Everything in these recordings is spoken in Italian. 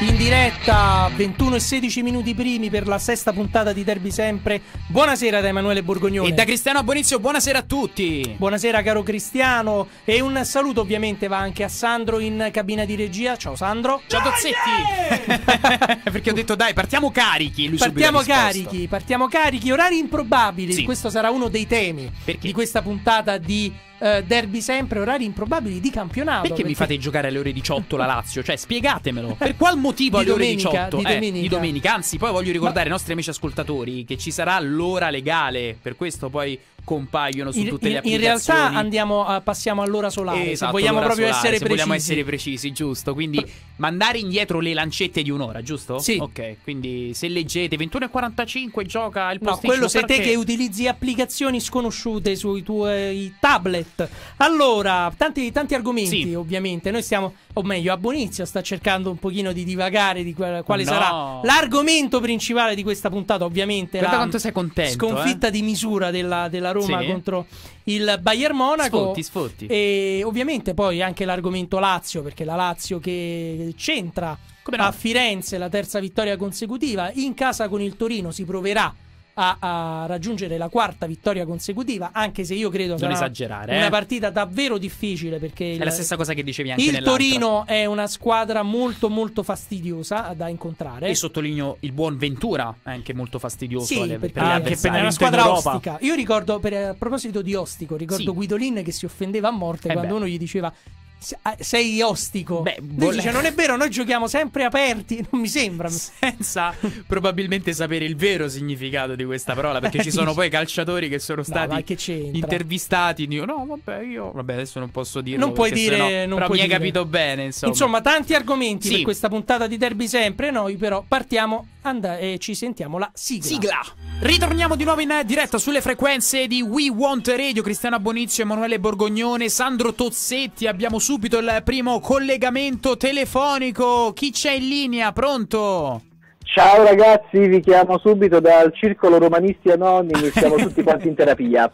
in diretta 21 e 16 minuti primi per la sesta puntata di Derby Sempre. Buonasera da Emanuele Borgognoni. E da Cristiano Bonizio, buonasera a tutti. Buonasera caro Cristiano e un saluto ovviamente va anche a Sandro in cabina di regia. Ciao Sandro. Ciao Dozzetti. Perché ho detto dai, partiamo carichi. Lui partiamo carichi, partiamo carichi. Orari improbabili. Sì. Questo sarà uno dei temi Perché? di questa puntata di eh, derby sempre orari improbabili di campionato. Perché, perché, mi fate giocare alle ore 18 la Lazio? Cioè, spiegatemelo. Per qual motivo alle domenica, ore eh, 18? Di domenica. Eh, di domenica. Anzi, poi voglio ricordare Ma... ai nostri amici ascoltatori che ci sarà l'ora legale. Per questo poi compaiono su in, tutte le applicazioni. In realtà andiamo a, passiamo all'ora solare, esatto, se vogliamo proprio solare, essere se precisi. vogliamo essere precisi, giusto? Quindi Pre- mandare indietro le lancette di un'ora, giusto? Sì. Ok, quindi se leggete 21.45 gioca il posticipo. No, quello sei te che utilizzi applicazioni sconosciute sui tuoi tablet. Allora, tanti, tanti argomenti sì. ovviamente, noi stiamo, o meglio, a Bonizio sta cercando un pochino di divagare di quale, no. sarà l'argomento principale di questa puntata, ovviamente. Guarda quanto sei contento. Sconfitta eh? di misura della, della Roma sì. contro il Bayern Monaco. Sfotti, sfotti. E ovviamente poi anche l'argomento Lazio, perché la Lazio che c'entra no? a Firenze la terza vittoria consecutiva, in casa con il Torino si proverà a, a, raggiungere la quarta vittoria consecutiva, anche se io credo non sarà esagerare, una eh. partita davvero difficile perché il, è la stessa cosa che dicevi anche il Torino è una squadra molto molto fastidiosa da incontrare e sottolineo il buon Ventura è eh, anche molto fastidioso sì, alle, perché, per perché è una squadra ostica. Io ricordo per, a proposito di ostico, ricordo sì. Guidolin che si offendeva a morte eh quando beh. uno gli diceva Ah, sei ostico. Beh, vole... dice, non è vero, noi giochiamo sempre aperti. Non mi sembra. Senza probabilmente sapere il vero significato di questa parola, perché ci eh, sono poi calciatori che sono stati che intervistati. Dico, no, vabbè, io. Vabbè, adesso non posso dire. Non puoi dire. No, non però puoi mi hai capito bene. Insomma, insomma tanti argomenti sì. per questa puntata di Derby sempre. Noi però partiamo and- e ci sentiamo la sigla. Sigla. Ritorniamo di nuovo in diretta sulle frequenze di We Want Radio. Cristiano Bonizio, Emanuele Borgognone, Sandro Tozzetti. Abbiamo su subito il primo collegamento telefonico. Chi c'è in linea? Pronto? Ciao ragazzi, vi chiamo subito dal Circolo Romanisti Anonimi, siamo tutti quanti in terapia.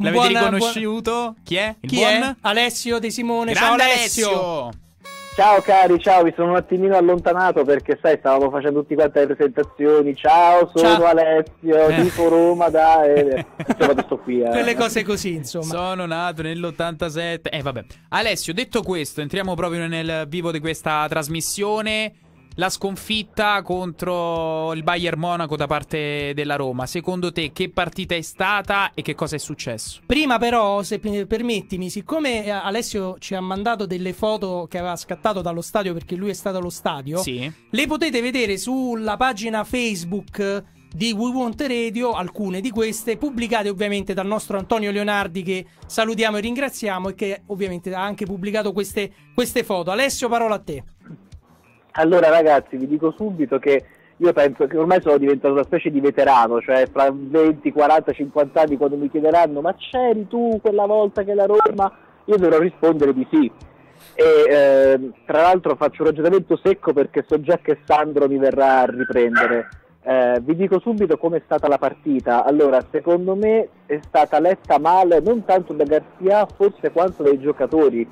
L'avete riconosciuto? Chi è? Chi buon? è? Alessio De Simone. Grande Ciao Alessio. Alessio. Ciao cari, ciao, mi sono un attimino allontanato perché sai, stavamo facendo tutti quanti le presentazioni. Ciao, sono ciao. Alessio, eh. tipo Roma, da e... Eh, insomma, sto qui. Eh. Quelle cose così, insomma. Sono nato nell'87. Eh vabbè. Alessio, detto questo, entriamo proprio nel vivo di questa trasmissione la sconfitta contro il Bayern Monaco da parte della Roma. Secondo te che partita è stata e che cosa è successo? Prima però, se permettimi, siccome eh, Alessio ci ha mandato delle foto che aveva scattato dallo stadio perché lui è stato allo stadio, sì. le potete vedere sulla pagina Facebook di We Want Radio, alcune di queste pubblicate ovviamente dal nostro Antonio Leonardi che salutiamo e ringraziamo e che ovviamente ha anche pubblicato queste, queste foto. Alessio, parola a te. Allora ragazzi, vi dico subito che io penso che ormai sono diventato una specie di veterano, cioè fra 20, 40, 50 anni quando mi chiederanno ma c'eri tu quella volta che la Roma, io dovrò rispondere di sì. E, eh, tra l'altro faccio un ragionamento secco perché so già che Sandro mi verrà a riprendere. Eh, vi dico subito com'è stata la partita. Allora, secondo me è stata letta male non tanto da Garzia, forse quanto dai giocatori,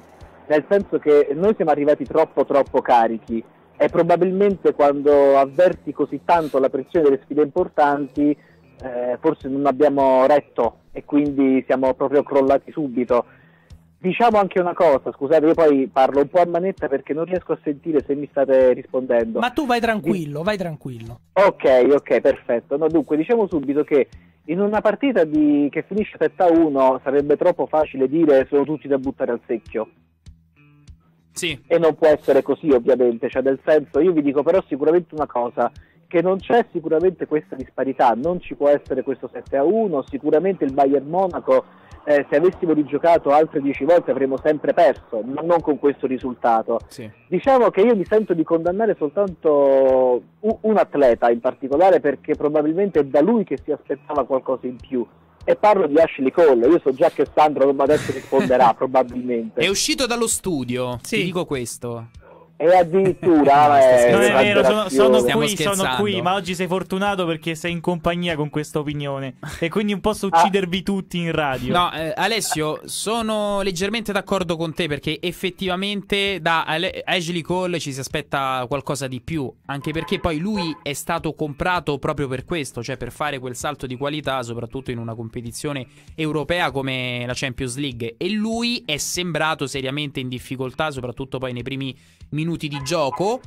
nel senso che noi siamo arrivati troppo troppo carichi è probabilmente quando avverti così tanto la pressione delle sfide importanti, eh, forse non abbiamo retto e quindi siamo proprio crollati subito. Diciamo anche una cosa, scusate, io poi parlo un po' a manetta perché non riesco a sentire se mi state rispondendo. Ma tu vai tranquillo, vai tranquillo. Ok, ok, perfetto. No, dunque, diciamo subito che in una partita di... che finisce 7-1 sarebbe troppo facile dire sono tutti da buttare al secchio sì. E non può essere così, ovviamente. Cioè, nel senso, io vi dico però sicuramente una cosa: che non c'è sicuramente questa disparità, non ci può essere questo 7 a 1. Sicuramente il Bayern Monaco, eh, se avessimo rigiocato altre 10 volte, avremmo sempre perso, ma non con questo risultato. Sì. Diciamo che io mi sento di condannare soltanto un atleta in particolare, perché probabilmente è da lui che si aspettava qualcosa in più e parlo di Ashley Cole. Io so già che Sandro adesso risponderà probabilmente. È uscito dallo studio, sì. ti dico questo. E addirittura... no, eh, non è vero, sono, sono qui, sono qui, ma oggi sei fortunato perché sei in compagnia con questa opinione. E quindi un po' so ah. uccidervi ah. tutti in radio. No, eh, Alessio, sono leggermente d'accordo con te perché effettivamente da Ale- Ashley Cole ci si aspetta qualcosa di più. Anche perché poi lui è stato comprato proprio per questo, cioè per fare quel salto di qualità, soprattutto in una competizione europea come la Champions League. E lui è sembrato seriamente in difficoltà, soprattutto poi nei primi minuti minuti di gioco.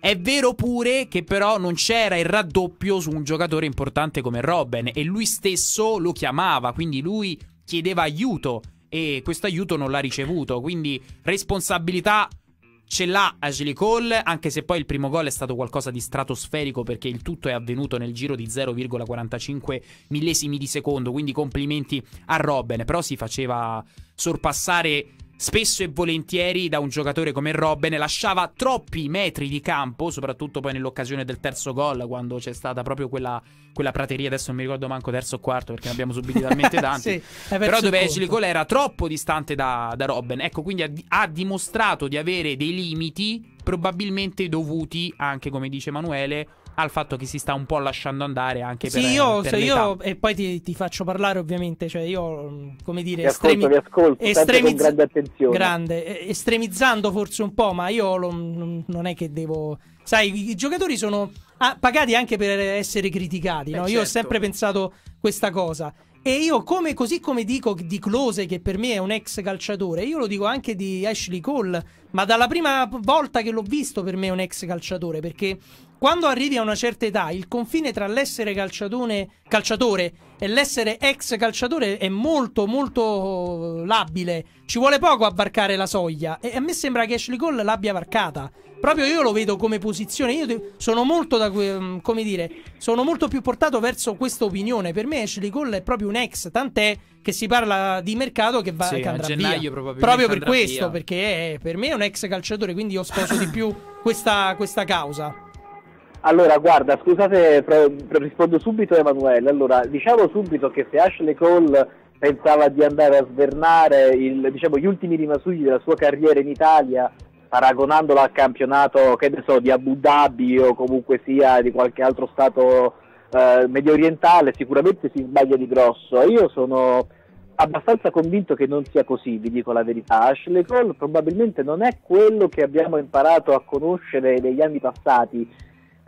È vero pure che però non c'era il raddoppio su un giocatore importante come Robben e lui stesso lo chiamava, quindi lui chiedeva aiuto e questo aiuto non l'ha ricevuto, quindi responsabilità ce l'ha Ashley Cole, anche se poi il primo gol è stato qualcosa di stratosferico perché il tutto è avvenuto nel giro di 0,45 millesimi di secondo, quindi complimenti a Robben, però si faceva sorpassare spesso e volentieri da un giocatore come Robben lasciava troppi metri di campo, soprattutto poi nell'occasione del terzo gol, quando c'è stata proprio quella, quella prateria, adesso non mi ricordo manco terzo o quarto perché ne abbiamo subiti talmente tanti, sì, però dove Gilicola era troppo distante da, da Robben, ecco quindi ha, ha dimostrato di avere dei limiti probabilmente dovuti anche come dice Emanuele al fatto che si sta un po' lasciando andare anche sì, per Sì, io, eh, per io e poi ti, ti, faccio parlare ovviamente, cioè io mm, come dire, estremi, ascolto, estremi, grande, grande, estremizzando forse un po', ma io lo, mm, non è che devo Sai, i giocatori sono ah, pagati anche per essere criticati, eh, no? Io certo. ho sempre pensato questa cosa. E io, come, così come dico di Close, che per me è un ex calciatore, io lo dico anche di Ashley Cole, ma dalla prima volta che l'ho visto per me è un ex calciatore, perché quando arrivi a una certa età, il confine tra l'essere calciatore e l'essere ex calciatore è molto, molto labile. Ci vuole poco a varcare la soglia. E a me sembra che Ashley Cole l'abbia varcata. Proprio io lo vedo come posizione. Io sono molto, da, mm, come dire, sono molto più portato verso questa opinione. Per me Ashley Cole è proprio un ex, tant'è che si parla di mercato che va sì, che andrà gennaio, via. Proprio per questo, via. perché è, per me è un ex calciatore, quindi io sposo di più questa, questa causa. Allora, guarda, scusate, pre- rispondo subito a Emanuele. Allora, diciamo subito che se Ashley Cole pensava di andare a svernare il, diciamo, gli ultimi rimasugli della sua carriera in Italia, paragonandola al campionato, che ne so, di Abu Dhabi o comunque sia di qualche altro stato eh, medio orientale, sicuramente si sbaglia di grosso. Io sono abbastanza convinto che non sia così, vi dico la verità. Ashley Cole probabilmente non è quello che abbiamo imparato a conoscere negli anni passati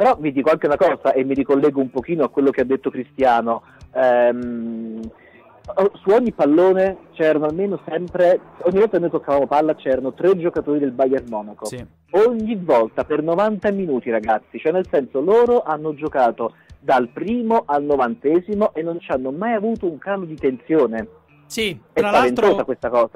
però vi dico anche una cosa e mi ricollego un pochino a quello che ha detto Cristiano. Ehm, su ogni pallone c'erano almeno sempre, ogni volta che noi toccavamo palla c'erano tre giocatori del Bayern Monaco. Sì. Ogni volta per 90 minuti ragazzi, cioè nel senso loro hanno giocato dal primo al novantesimo e non ci hanno mai avuto un calo di tensione. Sì, tra l'altro,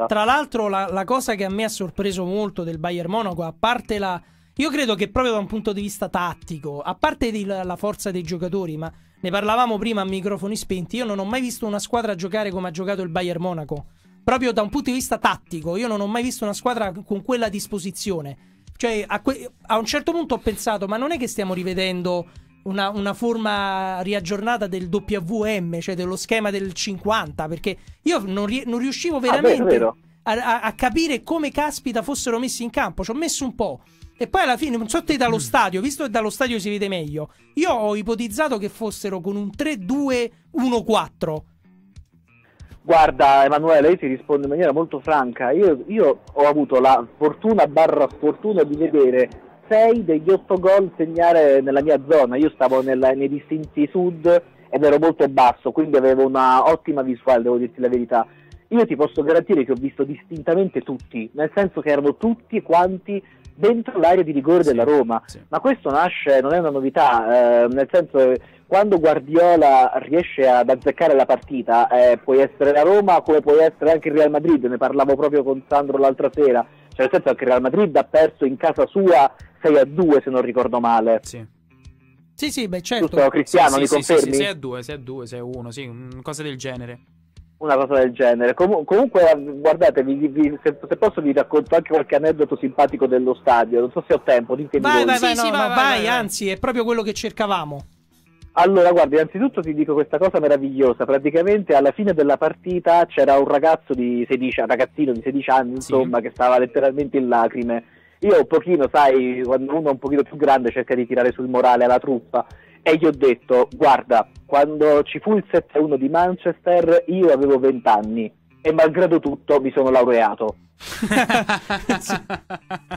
tra l'altro la, la cosa che a me ha sorpreso molto del Bayern Monaco, a parte la, io credo che proprio da un punto di vista tattico, a parte la forza dei giocatori, ma ne parlavamo prima a microfoni spenti, io non ho mai visto una squadra giocare come ha giocato il Bayern Monaco. Proprio da un punto di vista tattico, io non ho mai visto una squadra con quella disposizione. Cioè, a, que- a un certo punto ho pensato, ma non è che stiamo rivedendo una, una, forma riaggiornata del WM, cioè dello schema del 50, perché io non, ri- non riuscivo veramente ah, beh, a, a, a capire come caspita fossero messi in campo. Ci ho messo un po'. E poi alla fine, non so te dallo stadio, visto che dallo stadio si vede meglio, io ho ipotizzato che fossero con un 3-2-1-4. Guarda Emanuele, io ti rispondo in maniera molto franca, io, io ho avuto la fortuna barra sfortuna di vedere 6 degli 8 gol segnare nella mia zona, io stavo nella, nei distinti sud ed ero molto basso, quindi avevo una ottima visuale, devo dirti la verità. Io ti posso garantire che ho visto distintamente tutti, nel senso che erano tutti quanti dentro l'area di rigore sì, della Roma. Sì. Ma questo nasce, non è una novità, eh, nel senso che eh, quando Guardiola riesce ad azzeccare la partita, eh, puoi essere la Roma come puoi essere anche il Real Madrid, ne parlavo proprio con Sandro l'altra sera, cioè nel senso che il Real Madrid ha perso in casa sua 6 a 2 se non ricordo male. Sì. Sì, sì, beh, certo. Giusto, Cristiano, sì, mi sì, confermi? Sì, sì, 6 a 2, 6 a 2, 6 a 1, sì, cose del genere una cosa del genere. Com- comunque, guardate, vi, vi, se, se, posso vi racconto anche qualche aneddoto simpatico dello stadio. Non so se ho tempo, vai, Vai, vai, sì, no, sì, vai, vai, vai, anzi, è proprio quello che cercavamo. Allora, guarda, innanzitutto ti dico questa cosa meravigliosa. Praticamente alla fine della partita c'era un ragazzo di 16, un ragazzino di 16 anni, insomma, sì. che stava letteralmente in lacrime. Io un pochino, sai, quando uno è un pochino più grande cerca di tirare sul morale alla truppa e gli ho detto, guarda, quando ci fu il 7-1 di Manchester io avevo 20 anni e malgrado tutto mi sono laureato.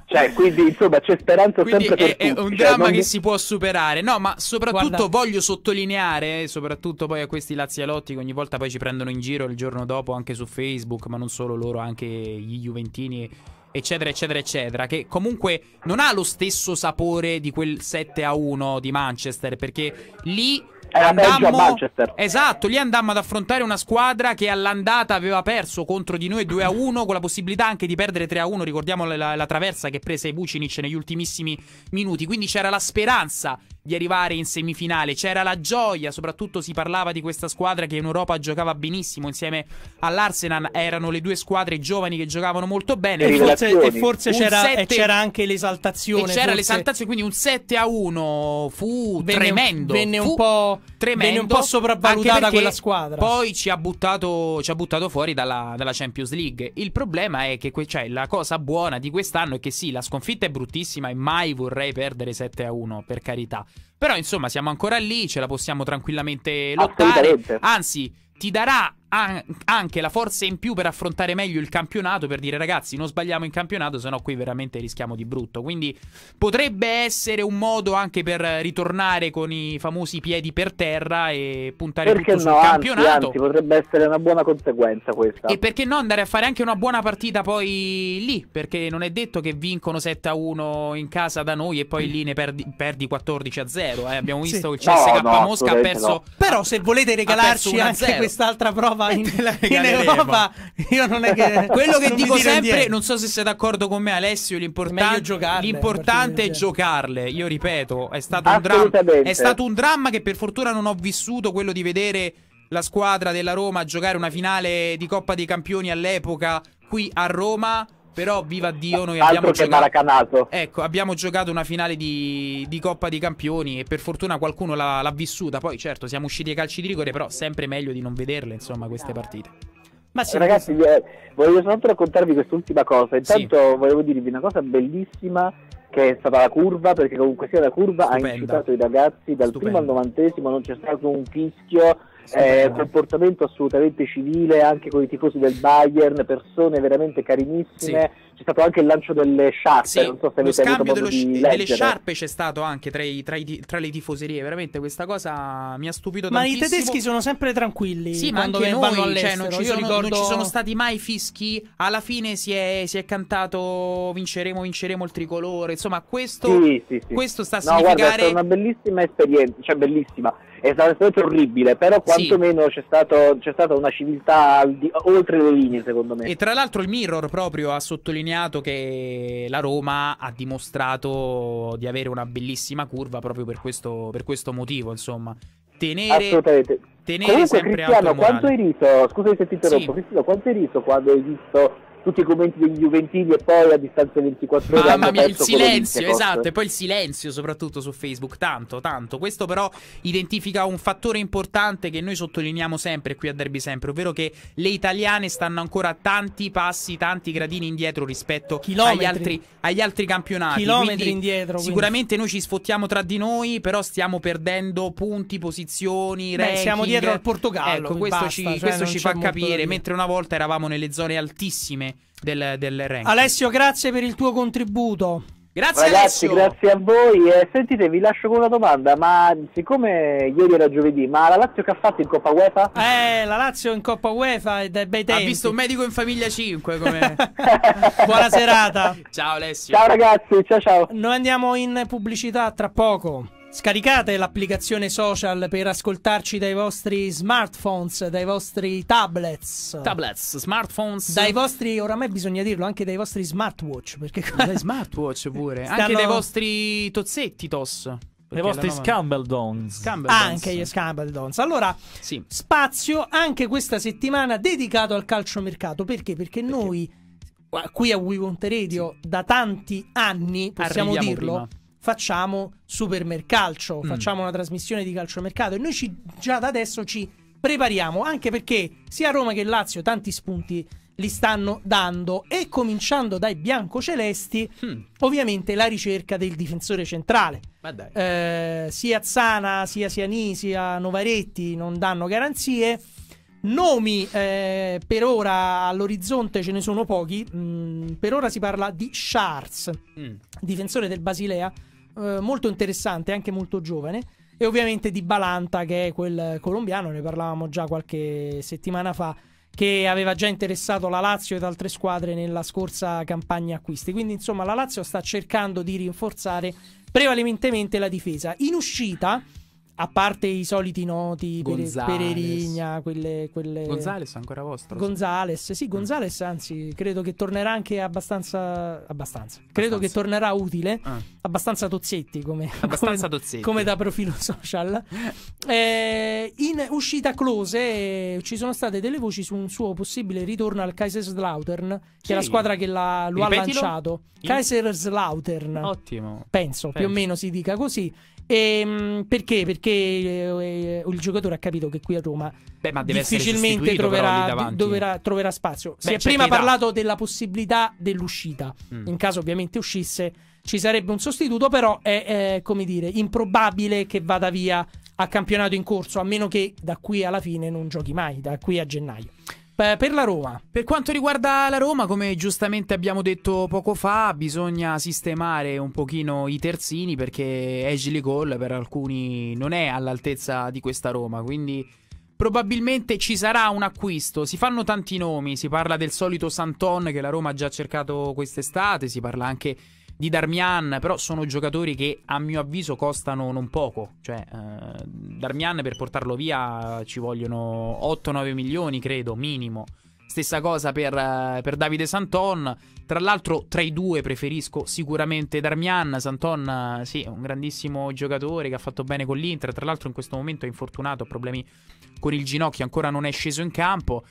cioè, quindi insomma c'è speranza quindi sempre è, per è tutti. un cioè, dramma cioè, che mi... si può superare. No, ma soprattutto Guarda... voglio sottolineare, eh, soprattutto poi a questi lazialotti che ogni volta poi ci prendono in giro il giorno dopo anche su Facebook, ma non solo loro, anche gli Juventini eccetera, eccetera, eccetera, che comunque non ha lo stesso sapore di quel 7 a 1 di Manchester, perché lì andammo Esatto, lì andammo ad affrontare una squadra che all'andata aveva perso contro di noi 2 a 1 con la possibilità anche di perdere 3 a 1, ricordiamo la, la, la traversa che prese Bucinic negli ultimissimi minuti, quindi c'era la speranza di arrivare in semifinale. C'era la gioia, soprattutto si parlava di questa squadra che in Europa giocava benissimo insieme all'Arsenal. Erano le due squadre giovani che giocavano molto bene. E forse, e forse c'era, 7... e c'era, anche l'esaltazione. E c'era forse... l'esaltazione, quindi un 7 a 1 fu venne, tremendo. Venne fu un po' tremendo. Venne un po' sopravvalutata quella squadra. Poi ci ha buttato, ci ha buttato fuori dalla, dalla, Champions League. Il problema è che que- cioè, la cosa buona di quest'anno è che sì, la sconfitta è bruttissima e mai vorrei perdere 7 a 1, per carità. Però, insomma, siamo ancora lì, ce la possiamo tranquillamente lottare. Anzi, ti darà anche la forza in più per affrontare meglio il campionato, per dire ragazzi non sbagliamo in campionato, sennò qui veramente rischiamo di brutto. Quindi potrebbe essere un modo anche per ritornare con i famosi piedi per terra e puntare perché tutto no, sul campionato. Anzi, potrebbe essere una buona conseguenza questa. E perché no andare a fare anche una buona partita poi lì, perché non è detto che vincono 7-1 in casa da noi e poi lì ne perdi, perdi 14-0. Eh. Abbiamo visto sì. il CSK no, no, Mosca ha perso... Però se volete regalarci anche quest'altra prova Europa, in, in Europa io non è che quello che dico sempre, non so se sei d'accordo con me Alessio, l'importan- giocarle, l'importante è giocarle. Io ripeto, è stato, un dramma, è stato un dramma che per fortuna non ho vissuto quello di vedere la squadra della Roma giocare una finale di Coppa dei Campioni all'epoca qui a Roma però viva Dio, noi abbiamo giocato... Ecco, abbiamo giocato una finale di, di, Coppa dei Campioni e per fortuna qualcuno l'ha vissuta. Poi certo, siamo usciti ai calci di rigore, però sempre meglio di non vederle, insomma, queste partite. Ma sì, Ragazzi, eh, volevo soltanto raccontarvi quest'ultima cosa. Intanto sì. volevo dirvi una cosa bellissima che è stata la curva, perché comunque sia la curva Stupenda. ha incitato i ragazzi dal Stupenda. primo al novantesimo, non c'è stato un fischio, eh, comportamento assolutamente civile anche con i tifosi del Bayern, persone veramente carinissime. Sì. C'è stato anche il lancio delle sciarpe, sì, non so se avete avuto dello, di delle sciarpe c'è stato anche tra, i, tra, i, tra, le tifoserie, veramente questa cosa mi ha stupito ma tantissimo. Ma i tedeschi sono sempre tranquilli sì, quando noi, vanno all'estero. Cioè, non, ci sono, ricordo... non, ci sono, stati mai fischi, alla fine si è, si è cantato vinceremo, vinceremo il tricolore, insomma questo, sì, sì, questo sta a no, significare... Guarda, è stata una bellissima esperienza, cioè bellissima, è stata assolutamente orribile, però quantomeno sì. c'è, stato, c'è, stata una civiltà di, oltre le linee, secondo me. E tra l'altro il Mirror proprio ha sottolineato che la Roma ha dimostrato di avere una bellissima curva proprio per questo, per questo motivo, insomma. Tenere, Assolutamente. tenere Comunque, sempre Cristiano, quanto hai riso? Scusa se ti interrompo, sì. Cristiano, quanto hai riso quando hai visto tutti i commenti degli Juventini e poi a distanza di 24 ore. Mamma mia, il silenzio, esatto, e poi il silenzio soprattutto su Facebook, tanto, tanto. Questo però identifica un fattore importante che noi sottolineiamo sempre qui a Derby Sempre, ovvero che le italiane stanno ancora tanti passi, tanti gradini indietro rispetto agli altri, agli altri, campionati. Chilometri quindi, indietro. Quindi. Sicuramente noi ci sfottiamo tra di noi, però stiamo perdendo punti, posizioni, Beh, siamo dietro al Portogallo. Ecco, questo basta, ci, cioè questo ci fa capire, mentre una volta eravamo nelle zone altissime del, del ranking. Alessio, grazie per il tuo contributo. Grazie Ragazzi, Alessio. grazie a voi. Eh, sentite, vi lascio con una domanda, ma siccome ieri era giovedì, ma la Lazio che ha fatto in Coppa UEFA? Eh, la Lazio in Coppa UEFA è dai bei tempi. Ha visto un medico in famiglia 5 Buona serata. Ciao Alessio. Ciao ragazzi, ciao ciao. Noi andiamo in pubblicità tra poco. Scaricate l'applicazione social per ascoltarci dai vostri smartphones, dai vostri tablets. Tablets, smartphones. Dai vostri, oramai bisogna dirlo, anche dai vostri smartwatch. Perché qua... Dai smartwatch pure. Stanno... Anche dai vostri tozzetti TOS. Le vostre nuova... Scumbledons. Scumbledons. Ah, anche gli Scumbledons. Allora, sì. spazio anche questa settimana dedicato al calciomercato. Perché? Perché, perché? noi qui a We Want Radio sì. da tanti anni, possiamo Arriviamo dirlo, prima facciamo supermercalcio, mm. facciamo una trasmissione di calciomercato e noi ci, già da adesso ci prepariamo, anche perché sia Roma che Lazio tanti spunti li stanno dando e cominciando dai biancocelesti, mm. ovviamente la ricerca del difensore centrale. Eh, sia Zana, sia Siani, sia Novaretti non danno garanzie. Nomi eh, per ora all'orizzonte ce ne sono pochi. Mm, per ora si parla di Charles, mm. difensore del Basilea, eh, molto interessante, anche molto giovane. E ovviamente di Balanta, che è quel colombiano, ne parlavamo già qualche settimana fa, che aveva già interessato la Lazio ed altre squadre nella scorsa campagna acquisti. Quindi, insomma, la Lazio sta cercando di rinforzare prevalentemente la difesa. In uscita. A parte i soliti noti, Gonzales. Pereirigna, quelle, quelle... Gonzales ancora vostro. Gonzales, sì, mm. Gonzales anzi, credo che tornerà anche abbastanza... abbastanza. Credo che tornerà utile, ah. abbastanza Tozzetti come, abbastanza come, tozzetti. come da profilo social. eh, in uscita close eh, ci sono state delle voci su un suo possibile ritorno al Kaiserslautern, sì. che è la squadra che la, lo Ripetilo. ha lanciato. In... Kaiserslautern. Ottimo. Penso, Penso, più o meno si dica così. E, ehm, perché? Perché eh, il giocatore ha capito che qui a Roma Beh, ma deve difficilmente troverà, doverà, troverà, spazio. Beh, si è prima parlato della possibilità dell'uscita. Mm. In caso ovviamente uscisse ci sarebbe un sostituto, però è, è come dire, improbabile che vada via a campionato in corso, a meno che da qui alla fine non giochi mai, da qui a gennaio per la Roma, per quanto riguarda la Roma, come giustamente abbiamo detto poco fa, bisogna sistemare un pochino i terzini perché Ashley Cole per alcuni non è all'altezza di questa Roma, quindi probabilmente ci sarà un acquisto. Si fanno tanti nomi, si parla del solito Santon che la Roma ha già cercato quest'estate, si parla anche di Darmian, però sono giocatori che a mio avviso costano non poco, cioè eh, Darmian per portarlo via ci vogliono 8-9 milioni credo, minimo. Stessa cosa per, eh, per, Davide Santon. Tra l'altro, tra i due preferisco sicuramente Darmian. Santon, eh, sì, è un grandissimo giocatore che ha fatto bene con l'Inter. Tra l'altro, in questo momento è infortunato, ha problemi con il ginocchio, ancora non è sceso in campo.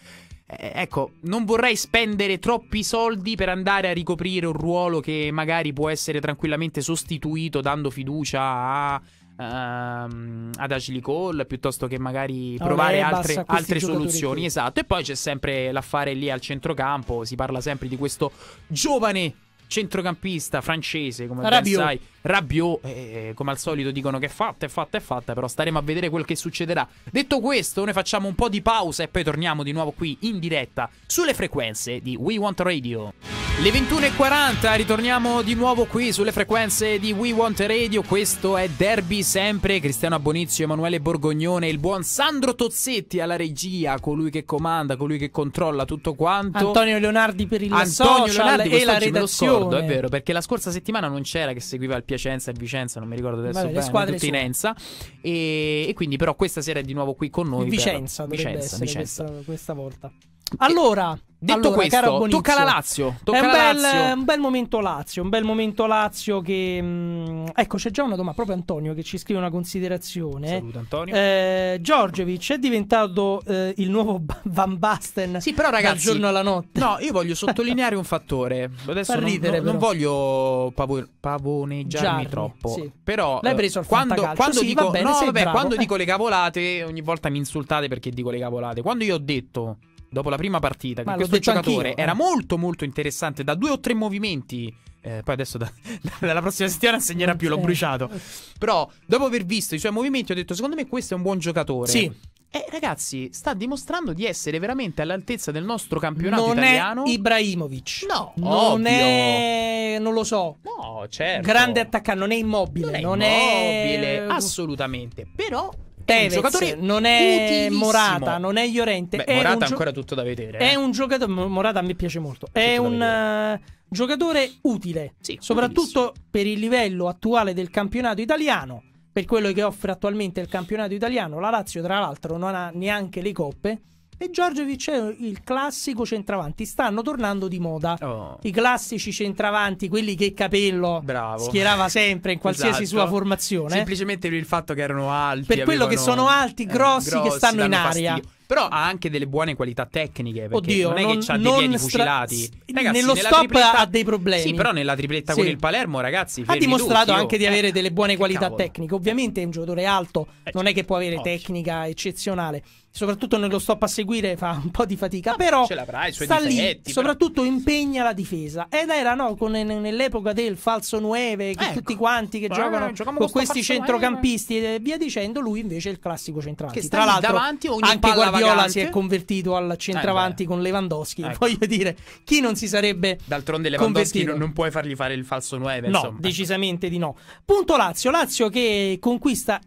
Eh, ecco, non vorrei spendere troppi soldi per andare a ricoprire un ruolo che magari può essere tranquillamente sostituito dando fiducia a ehm, ad Ashley Cole piuttosto che magari provare altre, altre soluzioni. Qui. Esatto. E poi c'è sempre l'affare lì al centrocampo. Si parla sempre di questo giovane centrocampista francese, come Rabiot. ben sai. Rabiot, eh, eh, come al solito, dicono che è fatta, è fatta, è fatta. Però staremo a vedere quel che succederà. Detto questo, noi facciamo un po' di pausa e poi torniamo di nuovo qui in diretta sulle frequenze di We Want Radio. Le 21.40, ritorniamo di nuovo qui sulle frequenze di We Want Radio. Questo è Derby sempre. Cristiano Abbonizio, Emanuele Borgognone, il buon Sandro Tozzetti alla regia, colui che comanda, colui che controlla tutto quanto. Antonio Leonardi per il Antonio social Leonardi, e la redazione. Scordo, è vero, perché la scorsa settimana non c'era che seguiva il piacere Piacenza e Vicenza, non mi ricordo adesso Vabbè, bene, squadre tutti in Enza. E, e, quindi però questa sera è di nuovo qui con noi. Vicenza, per... Vicenza, Vicenza. Questa, questa volta. Allora. Detto allora, questo, tocca la Lazio. Tocca è un bel, Lazio. un bel, momento Lazio, un bel momento Lazio che... Mh, mm, ecco, c'è già una domanda, proprio Antonio che ci scrive una considerazione. Saluto Antonio. Eh, Giorgevic è diventato eh, il nuovo Van Basten sì, però, ragazzi, dal giorno alla notte. No, io voglio sottolineare un fattore. Adesso non, ridere, non, non, voglio pavo- pavoneggiarmi Giarmi, troppo. Sì. Però L'hai eh, preso al quando, quando sì, dico, bene, no, vabbè, quando dico le cavolate, ogni volta mi insultate perché dico le cavolate. Quando io ho detto dopo la prima partita che questo giocatore anch'io. Eh. era molto molto interessante da due o tre movimenti eh, poi adesso da, dalla prossima settimana segnerà più, l'ho bruciato. Però dopo aver visto i suoi movimenti ho detto secondo me questo è un buon giocatore. Sì. E ragazzi, sta dimostrando di essere veramente all'altezza del nostro campionato non italiano. È Ibrahimovic. No, non ovvio. è non lo so. No, certo. Grande attaccante, non è immobile, non è immobile, è... assolutamente. Però Tevez, un giocatore non è Morata, non è Iorente. Beh, è Morata gio- ancora tutto da vedere. Eh. È un giocatore. Morata a me piace molto. È, è un eh, giocatore utile, sì, soprattutto utilissimo. per il livello attuale del campionato italiano. Per quello che offre attualmente il campionato italiano, la Lazio, tra l'altro, non ha neanche le coppe. E Giorgevic è il classico centravanti. Stanno tornando di moda oh. i classici centravanti, quelli che Capello Bravo. schierava sempre in qualsiasi esatto. sua formazione. Semplicemente per il fatto che erano alti. Per avevano... quello che sono alti, grossi, eh, grossi che stanno in aria. Fastidio. Però ha anche delle buone qualità tecniche. Oddio, non è non, che ha dei piedi fucilati. Ragazzi, nello stop tripletta... ha dei problemi. Sì, però nella tripletta sì. con il Palermo, ragazzi, ha dimostrato tutti, oh. anche oh. di eh, avere delle buone qualità tecniche. Ovviamente è un giocatore alto, eh, non è che può avere oggi. Certo, tecnica eccezionale soprattutto nello stop a seguire fa un po' di fatica, Vabbè, però avrai, sta difetti, lì, soprattutto impegna la difesa. Ed era no, nell'epoca del falso 9, che ecco. tutti quanti che Vabbè, giocano eh, con questi centrocampisti eh. e via dicendo, lui invece è il classico centravanti. Che Tra l'altro, davanti, anche Guardiola vagante. si è convertito al centravanti eh, con Lewandowski, ecco. voglio dire, chi non si sarebbe D'altronde Lewandowski convertito. non puoi fargli fare il falso 9, No, insomma. decisamente di no. Punto Lazio, Lazio che conquista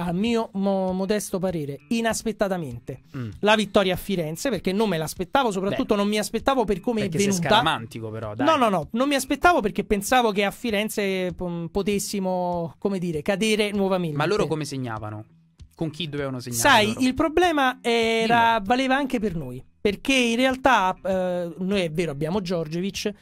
a mio mo- modesto parere, inaspettatamente mm. la vittoria a Firenze perché non me l'aspettavo, soprattutto Beh, non mi aspettavo per come è venuta. però, dai. No, no, no, non mi aspettavo perché pensavo che a Firenze p- mm, potessimo, come dire, cadere nuovamente. Ma loro come segnavano? Con chi dovevano segnare? Sai, loro? il problema era, valeva anche per noi, perché in realtà eh, noi è vero abbiamo Giorgevic,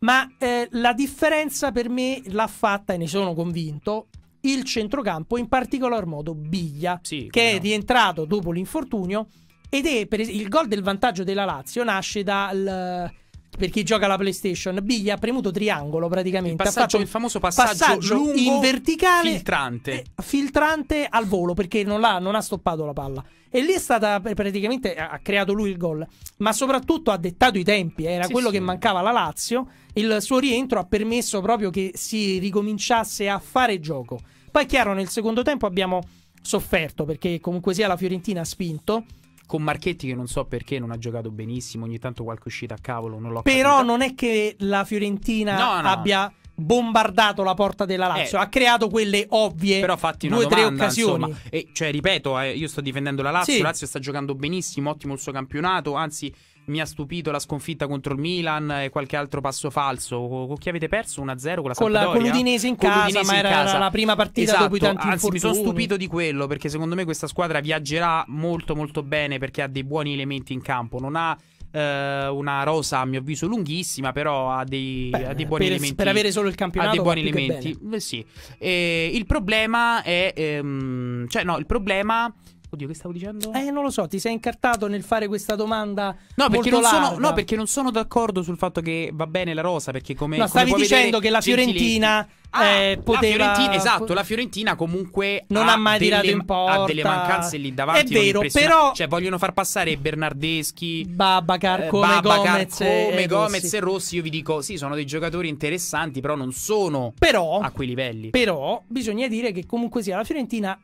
ma eh, la differenza per me l'ha fatta, e ne sono convinto, il centrocampo, in particolar modo Biglia, sì, che no. è rientrato dopo l'infortunio. Ed è per, il gol del vantaggio della Lazio nasce dal per chi gioca la PlayStation, Biglia ha premuto triangolo praticamente. Il, ha fatto il famoso passaggio, passaggio lungo in verticale, filtrante. Eh, filtrante al volo perché non, non, ha stoppato la palla. E lì è stata praticamente ha creato lui il gol, ma soprattutto ha dettato i tempi. Eh, era sì, quello sì. che mancava alla Lazio. Il suo rientro ha permesso proprio che si ricominciasse a fare gioco. Poi è chiaro, nel secondo tempo abbiamo sofferto perché comunque sia la Fiorentina ha spinto. Con Marchetti che non so perché non ha giocato benissimo, ogni tanto qualche uscita a cavolo, non l'ho Però capito. non è che la Fiorentina no, no. abbia bombardato la porta della Lazio, eh, ha creato quelle ovvie però fatti due o tre occasioni. Insomma, e, cioè, ripeto, eh, io sto difendendo la Lazio, sì. la Lazio sta giocando benissimo, ottimo il suo campionato, anzi mi ha stupito la sconfitta contro il Milan e qualche altro passo falso. Con chi avete perso 1-0 con la con, la, con l'Udinese in casa, l'Udinese ma in era, casa. la prima partita esatto, dopo i esatto, tanti Anzi, infortuni. mi sono stupito di quello perché secondo me questa squadra viaggerà molto molto bene perché ha dei buoni elementi in campo, non ha eh, una rosa a mio avviso lunghissima, però ha dei, Beh, ha dei buoni per, elementi. Per avere solo il campionato. Ha dei buoni elementi. Eh, sì. E eh, il problema è... Ehm, cioè no, il problema Oddio, che stavo dicendo? Eh, non lo so, ti sei incartato nel fare questa domanda. No, perché, non sono, no, perché non sono, d'accordo sul fatto che va bene la rosa. Perché come. No, come stavi dicendo che la Fiorentina. Ah, eh, poteva... la Fiorentina, esatto, la Fiorentina comunque non ha, ha mai delle, tirato in porta. Ha delle mancanze lì davanti. È vero, però. Cioè, vogliono far passare Bernardeschi, Babacar, eh, come Babacar, Gomez, come e, Gomez Rossi. e Rossi. Io vi dico, sì, sono dei giocatori interessanti, però non sono però, a quei livelli. Però, bisogna dire che comunque sia la Fiorentina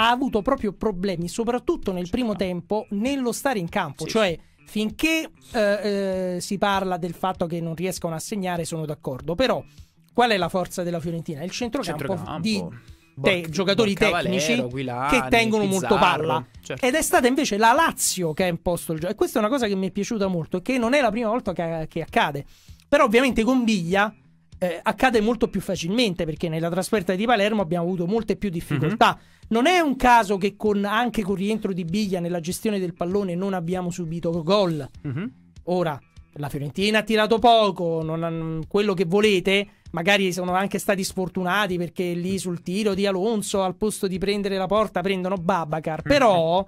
ha avuto proprio problemi, soprattutto nel primo certo. tempo, nello stare in campo. Sì. Cioè, finché eh, eh, si parla del fatto che non riescono a segnare, sono d'accordo. Però, qual è la forza della Fiorentina? Il centrocampo, centrocampo. di te, Bo- giocatori Bo- tecnici Guilani, che tengono Pizzarro, molto palla. Certo. Ed è stata invece la Lazio che ha imposto il gioco. E questa è una cosa che mi è piaciuta molto, che non è la prima volta che, che accade. Però ovviamente con Biglia eh, accade molto più facilmente perché nella trasferta di Palermo abbiamo avuto molte più difficoltà. Mm-hmm. Non è un caso che con, anche con il rientro di Biglia nella gestione del pallone non abbiamo subito gol. Mm-hmm. Ora, la Fiorentina ha tirato poco, ha, quello che volete, magari sono anche stati sfortunati perché lì sul tiro di Alonso al posto di prendere la porta prendono Babacar, mm-hmm. però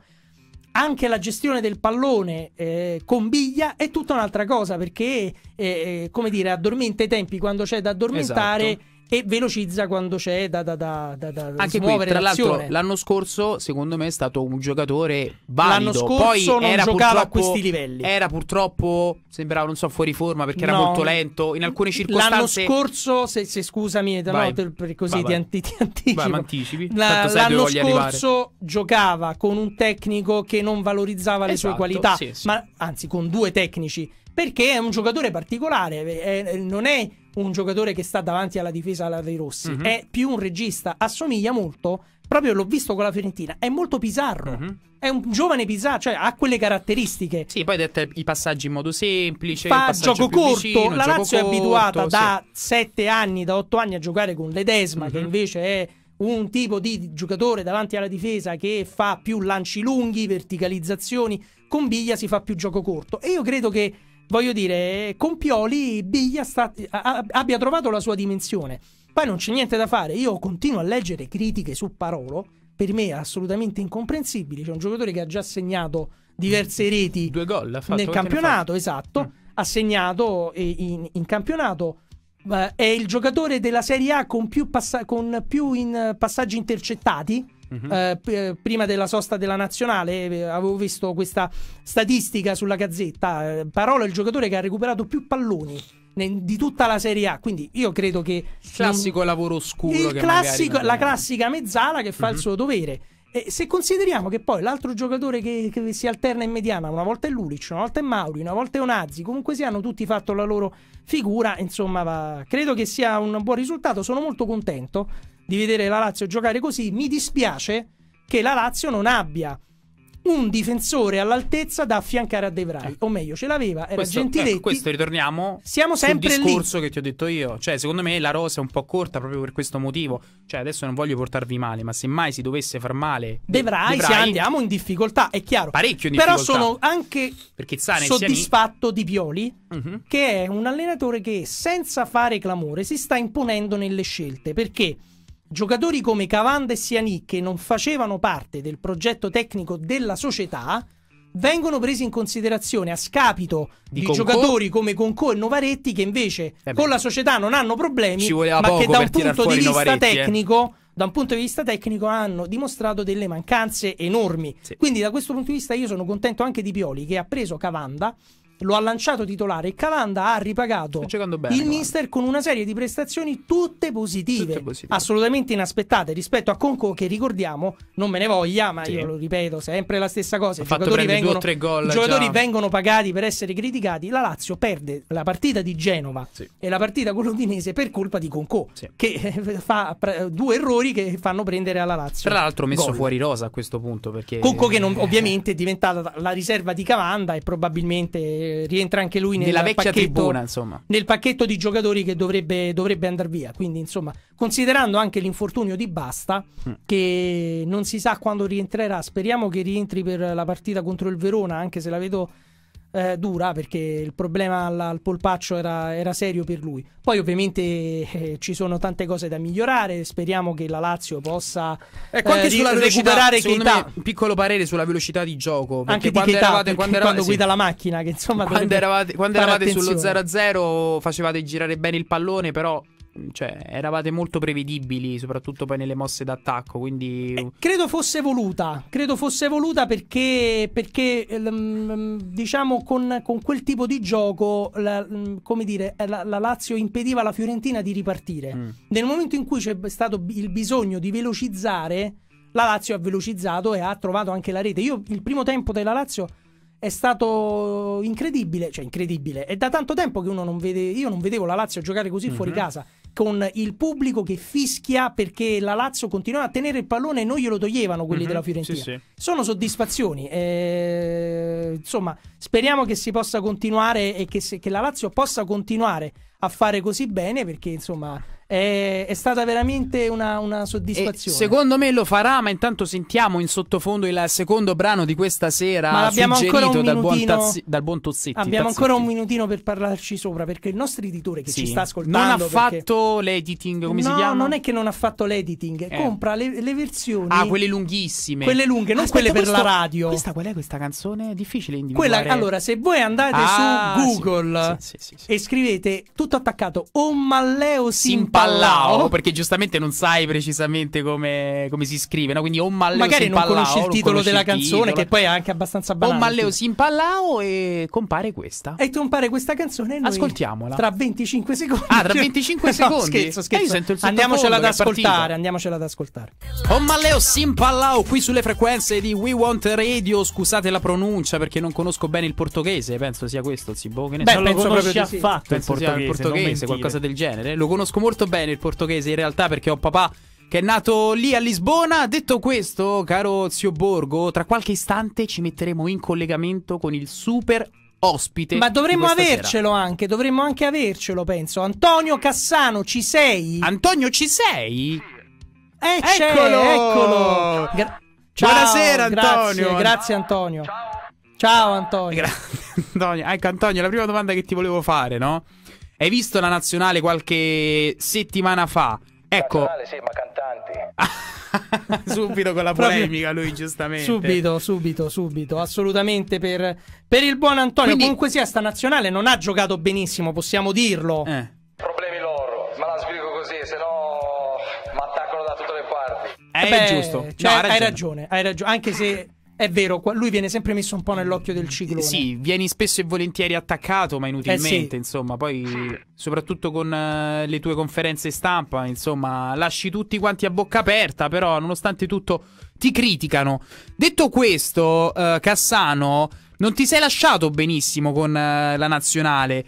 anche la gestione del pallone eh, con biglia è tutta un'altra cosa perché, eh, eh come dire, addormenta i tempi quando c'è da addormentare. Esatto e velocizza quando c'è da, da, da, da, da Anche qui, tra l'altro, l'anno scorso, secondo me, è stato un giocatore valido. L'anno scorso Poi era giocava a questi livelli. Era purtroppo, sembrava, non so, fuori forma perché no. era molto lento. In alcune circostanze. L'anno scorso, se, se scusami, vai, no, te, così vai, ti, anti, ti anticipo. Vai, anticipi. La, l'anno scorso arrivare. giocava con un tecnico che non valorizzava esatto, le sue esatto, qualità, sì, sì. ma anzi, con due tecnici perché è un giocatore particolare, è, non è un giocatore che sta davanti alla difesa alla dei Rossi, mm-hmm. è più un regista, assomiglia molto. Proprio l'ho visto con la Fiorentina, è molto bizzarro. Mm-hmm. È un giovane bizzarro, cioè ha quelle caratteristiche. Sì, poi dette i passaggi in modo semplice. Fa gioco corto. Vicino, la Lazio è abituata corto, da sette anni, da otto anni a giocare con Ledesma, mm-hmm. che mhm. invece è un tipo di giocatore davanti alla difesa che fa più lanci lunghi, verticalizzazioni. Con Biglia si fa più gioco corto. E io credo che voglio dire, con Pioli Biglia sta, a, abbia trovato la sua dimensione. Poi non c'è niente da fare, io continuo a leggere critiche su Parolo, per me assolutamente incomprensibili, c'è un giocatore che ha già segnato diverse reti gol, nel campionato, esatto, mm. ha segnato eh, in, in campionato eh, è il giocatore della Serie A con più, passa- con più in passaggi intercettati uh-huh. eh, prima della sosta della nazionale eh, avevo visto questa statistica sulla gazzetta. Eh, Parola è il giocatore che ha recuperato più palloni di tutta la Serie A. Quindi io credo che. Il classico in... lavoro oscuro. Classico, la classica mezzala che fa uh-huh. il suo dovere. E se consideriamo che poi l'altro giocatore che, che, si alterna in mediana, una volta è Lulic, una volta è Mauri, una volta è Onazzi, comunque si hanno tutti fatto la loro figura, insomma, va... credo che sia un buon risultato. Sono molto contento di vedere la Lazio giocare così. Mi dispiace che la Lazio non abbia un difensore all'altezza da affiancare a De Vrij, eh. o meglio, ce l'aveva, era questo, ecco, Gentiletti. Ecco, questo ritorniamo Siamo sempre sul discorso lì. che ti ho detto io, cioè secondo me la rosa è un po' corta proprio per questo motivo, cioè adesso non voglio portarvi male, ma se mai si dovesse far male De Vrij, De Vrij andiamo in difficoltà, è chiaro. Parecchio in difficoltà. Però sono anche soddisfatto di Pioli, uh-huh. che è un allenatore che senza fare clamore si sta imponendo nelle scelte, perché Giocatori come Cavanda e Sianic, che non facevano parte del progetto tecnico della società, vengono presi in considerazione a scapito di, di giocatori come Concò e Novaretti, che invece eh con la società non hanno problemi, ma che da un punto di vista eh. tecnico. Eh da un punto di vista tecnico hanno dimostrato delle mancanze enormi. Sì. Quindi da questo punto di vista io sono contento anche di Pioli che ha preso Cavanda lo ha lanciato titolare e Cavanda ha ripagato bene, il mister con una serie di prestazioni tutte positive, tutte positive, assolutamente inaspettate rispetto a Conco che ricordiamo, non me ne voglia, ma sì. io lo ripeto, sempre la stessa cosa, ha i giocatori, vengono, gol, i giocatori vengono, pagati per essere criticati, la Lazio perde la partita di Genova sì. e la partita con l'Udinese per colpa di Conco sì. che eh, fa due errori che fanno prendere alla Lazio. Tra l'altro ho messo gol. fuori Rosa a questo punto perché Conco che non, ovviamente è diventata la riserva di Cavanda e probabilmente rientra anche lui nel pacchetto, tribuna, nel pacchetto, di giocatori che dovrebbe, dovrebbe andare via. Quindi, insomma, considerando anche l'infortunio di Basta, mm. che non si sa quando rientrerà, speriamo che rientri per la partita contro il Verona, anche se la vedo eh, dura perché il problema al, al polpaccio era, era, serio per lui. Poi ovviamente eh, ci sono tante cose da migliorare, speriamo che la Lazio possa ecco anche eh, sulla velocità, me, un piccolo parere sulla velocità di gioco, anche quando, Keita, eravate, quando, eravate, quando sì. la macchina che insomma quando eravate, quando eravate sullo 0-0 facevate girare bene il pallone, però cioè, eravate molto prevedibili, soprattutto poi nelle mosse d'attacco. Quindi... Eh, credo fosse voluta, credo fosse voluta perché, perché ehm, ehm, diciamo con, con, quel tipo di gioco, la, mm, come dire, eh, la, la, Lazio impediva alla Fiorentina di ripartire. Mm. Nel momento in cui c'è stato il bisogno di velocizzare, la Lazio ha velocizzato e ha trovato anche la rete. Io il primo tempo della Lazio è stato incredibile, cioè incredibile. È da tanto tempo che uno non vede, io non vedevo la Lazio giocare così mm -hmm. fuori mhm. casa con il pubblico che fischia perché la Lazio continuava a tenere il pallone e non glielo toglievano quelli mm -hmm, della Fiorentina. Sì, sì. Sono soddisfazioni. Eh, insomma, speriamo che si possa continuare e che, se, che la Lazio possa continuare a fare così bene perché insomma è, è stata veramente una, una soddisfazione. E secondo me lo farà, ma intanto sentiamo in sottofondo il secondo brano di questa sera. Ma abbiamo ancora un dal buon, tazzi, dal buon Tozzetti. Abbiamo tazzetti. ancora un minutino per parlarci sopra perché il nostro editore che sì. ci sta ascoltando non ha perché... fatto l'editing. Come no, si chiama? Non è che non ha fatto l'editing, eh. compra le, le, versioni. Ah, quelle lunghissime. Quelle lunghe, non Aspetta, quelle per questo, la radio. Questa qual è questa canzone? È difficile individuare. Quella, allora, se voi andate ah, su Google sì, sì, e scrivete tutto attaccato, O Malleo Simpatico Pallao, perché giustamente non sai precisamente come, come si scrive, no? Quindi o Malleo Magari non Pallao, conosci il titolo conosci della il canzone, titolo. che poi è anche abbastanza banale. O Malleo si impallao e compare questa. E compare questa canzone e noi Ascoltiamola. Tra 25 secondi. Ah, tra 25 secondi. scherzo, scherzo. Eh, andiamocela ad ascoltare, andiamocela ad ascoltare. O Malleo si impallao qui sulle frequenze di We Want Radio, scusate la pronuncia perché non conosco bene il portoghese, penso sia questo, sì, boh, che ne Beh, so. penso proprio affatto sì. il portoghese, il portoghese qualcosa del genere. Lo conosco molto bene bene il portoghese in realtà perché ho papà che è nato lì a Lisbona. Detto questo, caro zio Borgo, tra qualche istante ci metteremo in collegamento con il super ospite. Ma dovremmo avercelo sera. anche, dovremmo anche avercelo, penso. Antonio Cassano, ci sei? Antonio, ci sei? Eh, eccolo, eccolo. Gra Ciao, Buonasera Antonio. Grazie, grazie Antonio. Ciao, Ciao Antonio. Gra Antonio. Ecco Antonio, la prima domanda che ti volevo fare, no? Hai visto la nazionale qualche settimana fa? Ecco. Nazionale, sì, ma cantanti. subito con la polemica lui giustamente subito subito subito assolutamente per, per il buon Antonio Quindi... comunque sia sta nazionale non ha giocato benissimo possiamo dirlo eh. problemi loro ma la sbrigo così se no mi da tutte le parti eh, Beh, è giusto no, cioè, hai, ragione. hai ragione hai ragione anche se è vero, lui viene sempre messo un po' nell'occhio del ciclone. Sì, vieni spesso e volentieri attaccato, ma inutilmente, eh sì. insomma, poi soprattutto con uh, le tue conferenze stampa, insomma, lasci tutti quanti a bocca aperta, però nonostante tutto ti criticano. Detto questo, uh, Cassano, non ti sei lasciato benissimo con uh, la nazionale.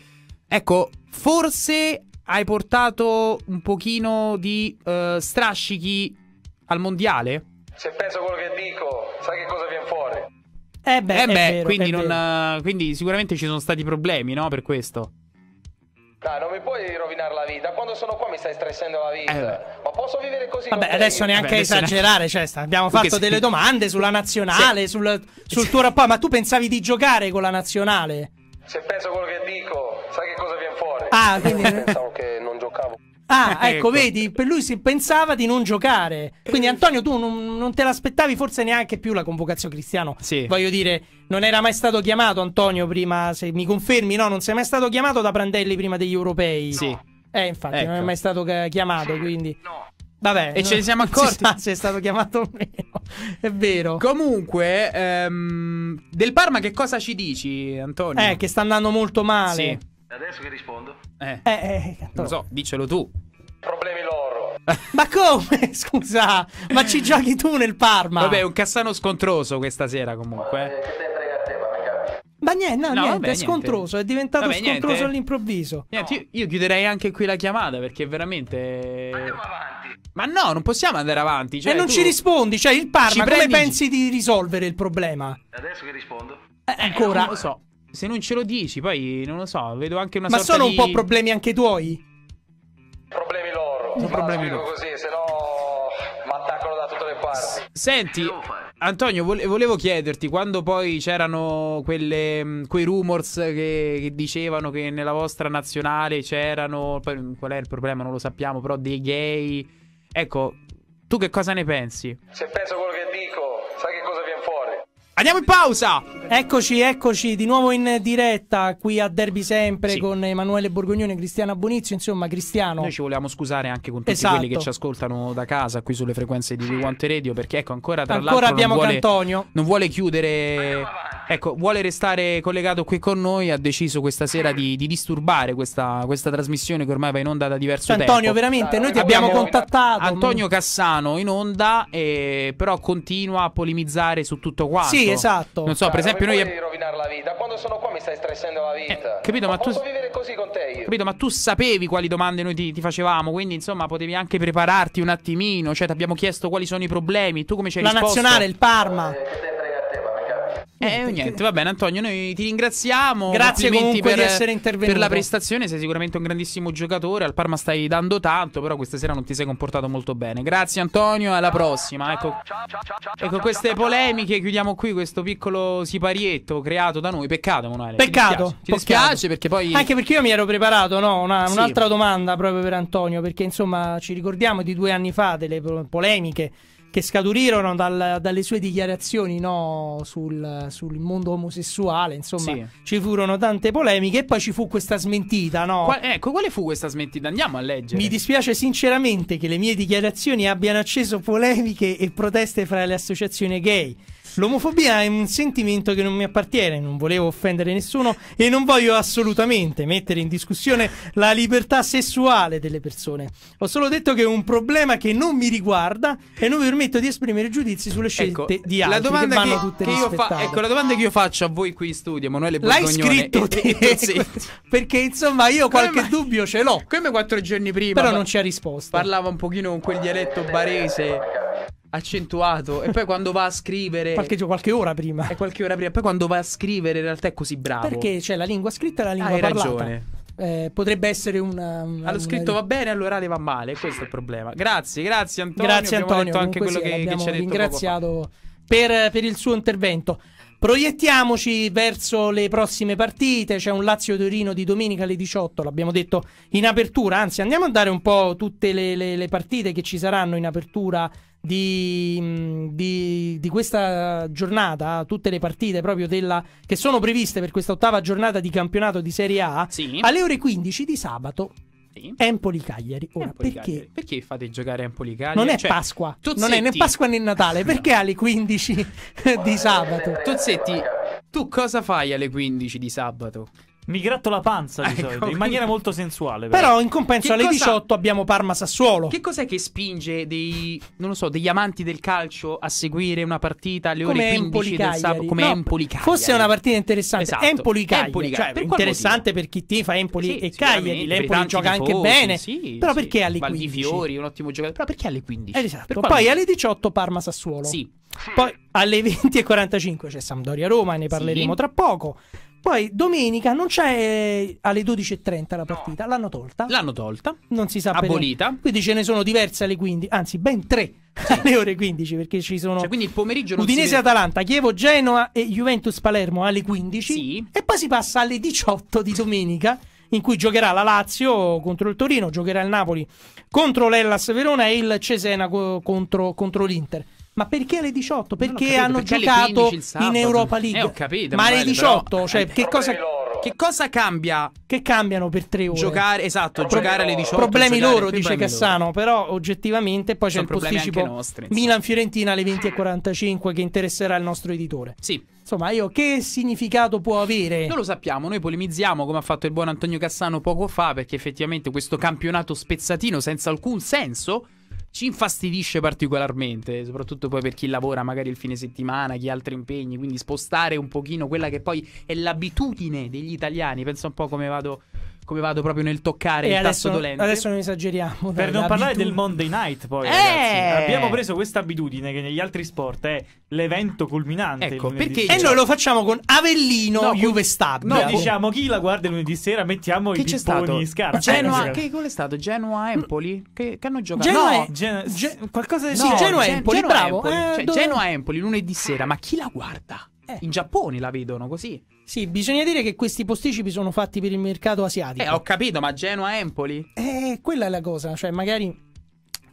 Ecco, forse hai portato un pochino di strascichi al mondiale? Se penso quello che dico, sai che cosa eh beh, eh beh vero, quindi, non, quindi, sicuramente ci sono stati problemi, no? Per questo. Dai, non mi puoi rovinare la vita. Quando sono qua mi stai stressando la vita. Eh, Ma posso vivere così? Vabbè, adesso neanche Vabbè, adesso esagerare. Ne... Cioè, abbiamo Perché fatto sei... delle domande sulla nazionale, se... sul, sul tuo rapporto. Ma tu pensavi di giocare con la nazionale? Se penso quello che dico, sai che cosa viene fuori? Ah, quindi... pensavo che Ah, ecco, ecco, vedi, per lui si pensava di non giocare. Quindi, eh. Antonio, tu non, non te l'aspettavi forse neanche più la convocazione Cristiano. Sì. Voglio dire, non era mai stato chiamato Antonio prima, se mi confermi, no, non sei mai stato chiamato da Prandelli prima degli europei. Sì. Eh, infatti, ecco. non è ecco. mai stato chiamato, quindi... No. Vabbè, e ce ne siamo accorti. se è stato chiamato o meno. È vero. Comunque, ehm, del Parma, che cosa ci dici, Antonio? Eh, che sta andando molto male. Sì. Adesso che rispondo? Eh, eh, eh, eh non so, dicelo tu. Problemi loro. ma come? Scusa, ma ci giochi tu nel Parma? Vabbè, un Cassano scontroso questa sera comunque. Eh, eh ma niente, no, no, niente, vabbè, è scontroso, niente. è diventato vabbè, scontroso niente. Eh. all'improvviso. Niente, no. io, io, chiuderei anche qui la chiamata perché veramente... Andiamo avanti. Ma no, non possiamo andare avanti. Cioè, e non tu... ci rispondi, cioè il Parma, ci come prendi... pensi di risolvere il problema? Adesso che rispondo? Eh, ancora? Non lo so. Se non ce lo dici, poi non lo so, vedo anche una Ma sorta sono un po' problemi anche tuoi? Problemi loro. Sono problemi loro. così, se no mi attaccano da tutte le parti. Senti, Antonio, volevo chiederti, quando poi c'erano mm, quei rumors che, che, dicevano che nella vostra nazionale c'erano, mm, qual è il problema non lo sappiamo, però dei gay, ecco, tu che cosa ne pensi? Se penso quello che Andiamo in pausa! Eccoci, eccoci di nuovo in diretta qui a Derby Sempre sì. con Emanuele Borgognone e Cristiano Bonizio. Insomma, Cristiano. Noi ci volevamo scusare anche con tutti esatto. quelli che ci ascoltano da casa qui sulle frequenze di Guante Radio perché, ecco, ancora tra ancora l'altro. abbiamo Antonio. Non vuole chiudere, ecco, vuole restare collegato qui con noi. Ha deciso questa sera di, di disturbare questa, questa, trasmissione che ormai va in onda da diverso Antonio, tempo. Antonio, veramente, noi ti abbiamo, contattato. Antonio Cassano in onda, eh, però continua a polemizzare su tutto quanto. Sì, esatto. Non so, per esempio, noi. Devi rovinare la vita. Quando sono qua mi stai stressando la vita. Eh, capito, ma, ma tu. Posso vivere così con te io. Capito, ma tu sapevi quali domande noi ti, ti facevamo. Quindi, insomma, potevi anche prepararti un attimino. Cioè, ti abbiamo chiesto quali sono i problemi. Tu come ci hai la risposto? La nazionale, il Parma. Eh, eh, niente, va bene, Antonio. Noi ti ringraziamo. Grazie per, di essere intervenuto. Per la prestazione, sei sicuramente un grandissimo giocatore. Al Parma stai dando tanto, però questa sera non ti sei comportato molto bene. Grazie, Antonio. Alla prossima. Ecco, ecco queste polemiche. Chiudiamo qui questo piccolo siparietto creato da noi. Peccato, Emanuele. Peccato. Ti dispiace, ti dispiace perché poi. Anche perché io mi ero preparato, no? Una, sì. Un'altra domanda proprio per Antonio, perché insomma ci ricordiamo di due anni fa delle polemiche che scaturirono dal, dalle sue dichiarazioni no, sul, sul, mondo omosessuale. Insomma, sì. ci furono tante polemiche e poi ci fu questa smentita. No? Qual, ecco, quale fu questa smentita? Andiamo a leggere. Mi dispiace sinceramente che le mie dichiarazioni abbiano acceso polemiche e proteste fra le associazioni gay. L'omofobia è un sentimento che non mi appartiene, non volevo offendere nessuno e non voglio assolutamente mettere in discussione la libertà sessuale delle persone. Ho solo detto che è un problema che non mi riguarda e non mi permetto di esprimere giudizi sulle ecco, scelte ecco, di altri la domanda che che, tutte che io fa, Ecco, la domanda che io faccio a voi qui in studio, Emanuele Borgognone. L'hai scritto te? te perché insomma io qualche come dubbio ce l'ho. Come quattro giorni prima. Però non ci ha risposto. Parlava un pochino con quel dialetto barese accentuato. e poi quando va a scrivere. Qualche, qualche ora prima. E eh, qualche ora prima. Poi quando va a scrivere, in realtà è così bravo. Perché c'è la lingua scritta e la ah, lingua Hai parlata. Hai ragione. Eh, potrebbe essere um, una, una Allo scritto va bene, all'orale va male. Questo è il problema. Grazie, grazie Antonio. Grazie abbiamo Antonio. anche quello sì, che, che ci ha ringraziato per, per il suo intervento. Proiettiamoci verso le prossime partite. C'è un Lazio Torino di domenica alle 18, l'abbiamo detto in apertura. Anzi, andiamo a dare un po' tutte le, le, le partite che ci saranno in apertura di, mm, di, di, questa giornata, tutte le partite proprio della, che sono previste per questa ottava giornata di campionato di Serie A, sì. alle ore 15 di sabato sì. Empoli Cagliari. Ora, Empoli, perché? Cagliari. perché? fate giocare Empoli Cagliari? Non è cioè, Pasqua, Tozzetti. non è né Pasqua né Natale, perché alle 15 di sabato? Tozzetti, tu cosa fai alle 15 di sabato? Mi Migrato la panza di ah, ecco, solito, in maniera molto sensuale. Però, però in compenso che alle cosa... 18 abbiamo Parma-Sassuolo. Che cos'è che spinge dei, so, degli amanti del calcio a seguire una partita alle come ore 15 del sabato come no, Empoli Cagliari? Forse è una partita interessante. Esatto. Empoli Cagliari, Cioè, per interessante per chi ti fa Empoli sì, e Cagliari. L'Empoli gioca anche tifosi, bene. Sì, però sì. perché alle 15? Fiori, un ottimo giocatore. Però perché alle 15? Esatto. Poi alle 18 Parma-Sassuolo. Sì. Poi alle 20.45 c'è Sampdoria Roma, ne parleremo tra poco. Poi domenica non c'è eh, alle 12.30 la partita, no. l'hanno tolta. L'hanno tolta. Non si sa Abolita. Bene. Quindi ce ne sono diverse alle 15, anzi ben tre sì. alle ore 15 perché ci sono cioè, quindi il pomeriggio Non Udinese Atalanta, Chievo Genoa e Juventus Palermo alle 15 sì. e poi si passa alle 18 di domenica in cui giocherà la Lazio contro il Torino, giocherà il Napoli contro l'Ellas Verona e il Cesena contro, contro l'Inter. Ma perché alle 18? Perché capito, hanno perché giocato 15, in Europa League? Eh, ho capito. Ma alle 18, però... cioè, che cosa, che cosa cambia? Che cambiano per tre ore? Giocare, esatto, Pro... giocare alle 18. Problemi loro, dice Cassano, loro. però oggettivamente poi Sono c'è il posticipo Milan-Fiorentina alle 20.45 che interesserà il nostro editore. Sì. Insomma, io che significato può avere? Non lo sappiamo, noi polemizziamo come ha fatto il buon Antonio Cassano poco fa perché effettivamente questo campionato spezzatino senza alcun senso ci infastidisce particolarmente, soprattutto poi per chi lavora magari il fine settimana, chi ha altri impegni, quindi spostare un pochino quella che poi è l'abitudine degli italiani, pensa un po' come vado come vado proprio nel toccare e il adesso, tasso dolente. Adesso non esageriamo. Per non parlare del Monday night, poi eh! ragazzi, abbiamo preso questa abitudine che negli altri sport è l'evento culminante. Ecco, perché e noi lo facciamo con Avellino no, Juve Stab. Noi diciamo chi la guarda lunedì sera, mettiamo chi i pipponi di scarpa. Genoa, eh, che gol è stato? Genoa Empoli? Che, che hanno giocato? Genoa, no, Gen- Gen- qualcosa di no, sì, Genoa Empoli, Genoa bravo. Empoli. Eh, cioè, dove... Genoa Empoli lunedì sera, ma chi la guarda? Eh. In Giappone la vedono così. Sì, bisogna dire che questi posticipi sono fatti per il mercato asiatico. Eh, ho capito, ma Genoa-Empoli? Eh, quella è la cosa, cioè magari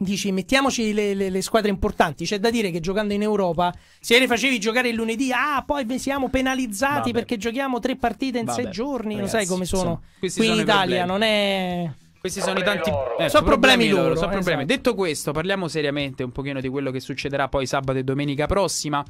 dici mettiamoci le, le, le, squadre importanti. C'è da dire che giocando in Europa, se le facevi giocare il lunedì, ah, poi siamo penalizzati Vabbè. perché giochiamo tre partite in Vabbè. sei giorni. Ragazzi, non sai come sono. Sì. Qui in Italia non è. Questi sono i tanti loro. Eh, so problemi, problemi loro. loro so esatto. Detto questo, parliamo seriamente un pochino di quello che succederà poi sabato e domenica prossima.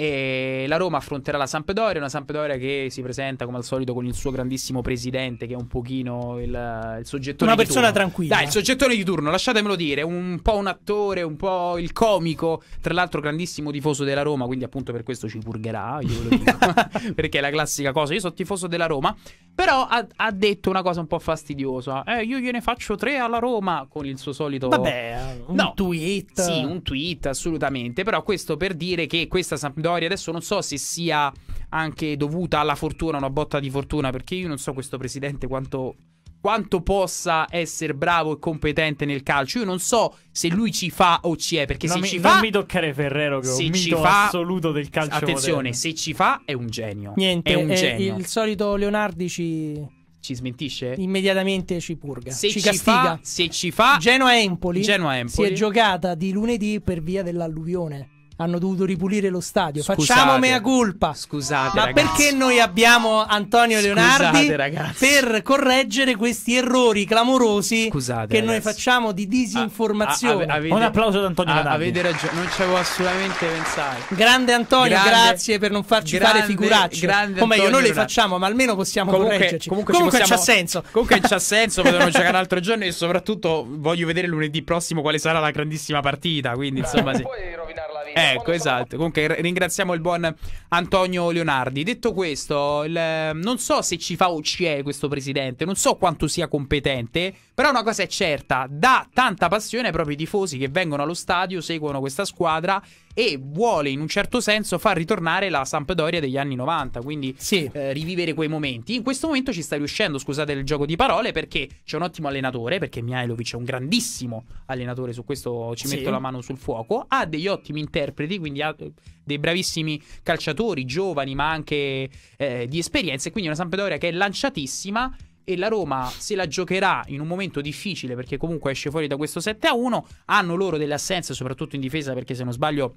E la Roma affronterà la Sampdoria, una Sampdoria che si presenta come al solito con il suo grandissimo presidente che è un pochino il, il soggettone Una persona turno. tranquilla. Dai, il soggettone di turno, lasciatemelo dire, un po' un attore, un po' il comico, tra l'altro grandissimo tifoso della Roma, quindi appunto per questo ci purgherà, io ve lo dico, perché è la classica cosa, io sono tifoso della Roma, però ha, ha detto una cosa un po' fastidiosa, eh, io gliene faccio tre alla Roma con il suo solito... Vabbè, un no, tweet. Sì, un tweet, assolutamente, però questo per dire che questa Sampdoria Sampdoria. Adesso non so se sia anche dovuta alla fortuna, una botta di fortuna, perché io non so questo presidente quanto quanto possa essere bravo e competente nel calcio. Io non so se lui ci fa o ci è, perché non se mi, ci fa... Non mi toccare Ferrero, che è un mito fa, assoluto del calcio Attenzione, moderno. se ci fa è un genio. Niente, è un è eh, genio. Il solito Leonardi ci... Ci smentisce? Immediatamente ci purga. Se ci, ci castiga. Fa, se ci fa... Genoa-Empoli. Genoa-Empoli. Si è giocata di lunedì per via dell'alluvione hanno dovuto ripulire lo stadio. Scusate, Facciamo mea culpa. Scusate, ma ragazzi. perché noi abbiamo Antonio Leonardi scusate, per correggere questi errori clamorosi scusate, che ragazzi. noi facciamo di disinformazione? A, a, a, avete, Un applauso ad Antonio Leonardi. Avete ragione, non ci avevo assolutamente pensato. Grande Antonio, grande, grazie per non farci grande, fare figuracce. o meglio, noi le facciamo, ma almeno possiamo comunque, correggerci. Comunque, comunque possiamo, c'ha senso. Comunque c'ha senso, potevano giocare altro giorno e soprattutto voglio vedere lunedì prossimo quale sarà la grandissima partita, quindi insomma sì. Puoi rovinare Ecco, esatto. Buono. Comunque ringraziamo il buon Antonio Leonardi. Detto questo, il, non so se ci fa o ci è questo presidente, non so quanto sia competente, però una cosa è certa, dà tanta passione ai propri tifosi che vengono allo stadio, seguono questa squadra e vuole in un certo senso far ritornare la Sampdoria degli anni 90, quindi sì. eh, rivivere quei momenti. In questo momento ci sta riuscendo, scusate il gioco di parole, perché c'è un ottimo allenatore, perché Mihailovic è un grandissimo allenatore, su questo ci sì. metto la mano sul fuoco, ha degli ottimi interpreti, quindi ha eh, dei bravissimi calciatori, giovani, ma anche eh, di esperienze, quindi una Sampdoria che è lanciatissima e la Roma se la giocherà in un momento difficile perché comunque esce fuori da questo 7 1. Hanno loro delle assenze, soprattutto in difesa, perché se non sbaglio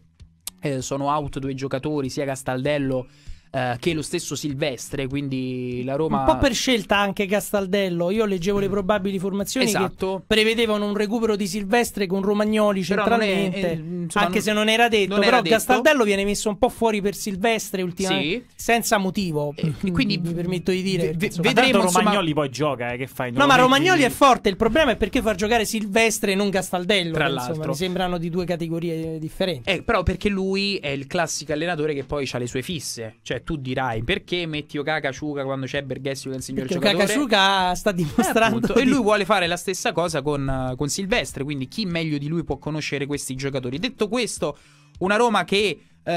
eh, sono out due giocatori, sia Castaldello eh, che lo stesso Silvestre, quindi la Roma... Un po' per scelta anche Castaldello, io leggevo le mm. probabili formazioni esatto. prevedevano un recupero di Silvestre con Romagnoli centralmente, è, eh, è, insomma, anche non, se non era detto, non però era Castaldello detto. viene messo un po' fuori per Silvestre ultimamente, sì. senza motivo, eh, quindi mi permetto di dire. V- insomma, vedremo Romagnoli insomma... poi gioca, eh, che fai? No, ma Romagnoli di... è forte, il problema è perché far giocare Silvestre e non Castaldello, tra l'altro. mi sembrano di due categorie differenti. Eh, però perché lui è il classico allenatore che poi ha le sue fisse, cioè tu dirai perché metti Okaka Shuka quando c'è Berghessio che è il signor perché giocatore. Okaka Shuka sta eh, dimostrando. Eh, e lui vuole fare la stessa cosa con, eh, con Silvestre. Quindi chi meglio di lui può conoscere questi giocatori? Detto questo, una Roma che. Eh,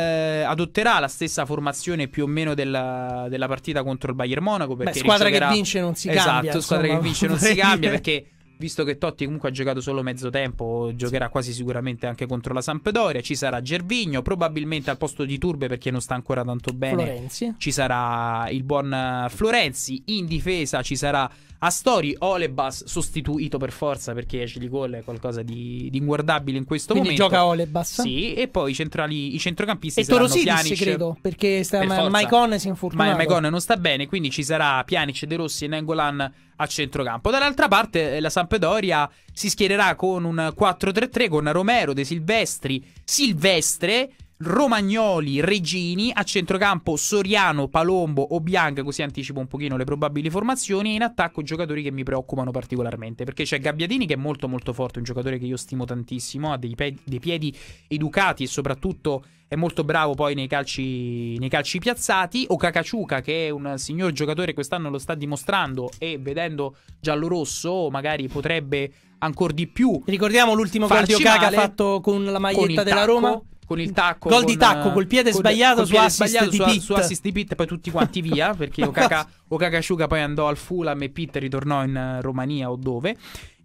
adotterà la stessa formazione più o meno della, della partita contro il Bayern Monaco. Beh, squadra riceverà... che vince non si esatto, cambia. Esatto, insomma. squadra che vince non si cambia perché visto che Totti comunque ha giocato solo mezzo tempo, giocherà sì. quasi sicuramente anche contro la Sampdoria, ci sarà Gervigno, probabilmente al posto di Turbe perché non sta ancora tanto bene, Florenzi. ci sarà il buon eh, Florenzi, in difesa ci sarà Astori Olebas sostituito per forza perché Ashley Cole è qualcosa di, di inguardabile in questo Quindi momento. gioca Olebas. Sì, e poi i, centrali, i centrocampisti e saranno Toro Pjanic. credo, perché sta, per Maicon si è infortunato. Ma Maicon non sta bene, quindi ci sarà Pjanic, De Rossi e Nengolan a centrocampo. Dall'altra parte eh, la Sampdoria si schiererà con un 4-3-3 con Romero, De Silvestri, Silvestre Romagnoli, Regini, a centrocampo Soriano, Palombo o Bianca, così anticipo un pochino le probabili formazioni, e in attacco giocatori che mi preoccupano particolarmente, perché c'è Gabbiadini che è molto molto forte, un giocatore che io stimo tantissimo, ha dei, pe- dei piedi educati e soprattutto è molto bravo poi nei calci, nei calci piazzati, o Cacaciuca che è un signor giocatore quest'anno lo sta dimostrando e vedendo giallo-rosso magari potrebbe ancora di più. Ricordiamo l'ultimo gol di Okaka fatto con la maglietta con della Roma con il tacco. Gol di tacco, col piede col, sbagliato, col piede su, assist sbagliato di su, su assist di Pitt, poi tutti quanti via, perché Okaka, Okakashuka poi andò al Fulham e Pitt ritornò in eh, Romania o dove.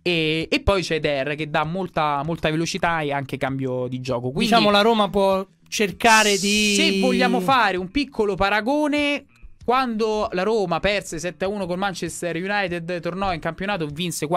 E, e poi c'è Der che dà molta, molta, velocità e anche cambio di gioco. Quindi, diciamo la Roma può cercare di... Se vogliamo fare un piccolo paragone, quando la Roma perse 7-1 col Manchester United, tornò in campionato, vinse 4-0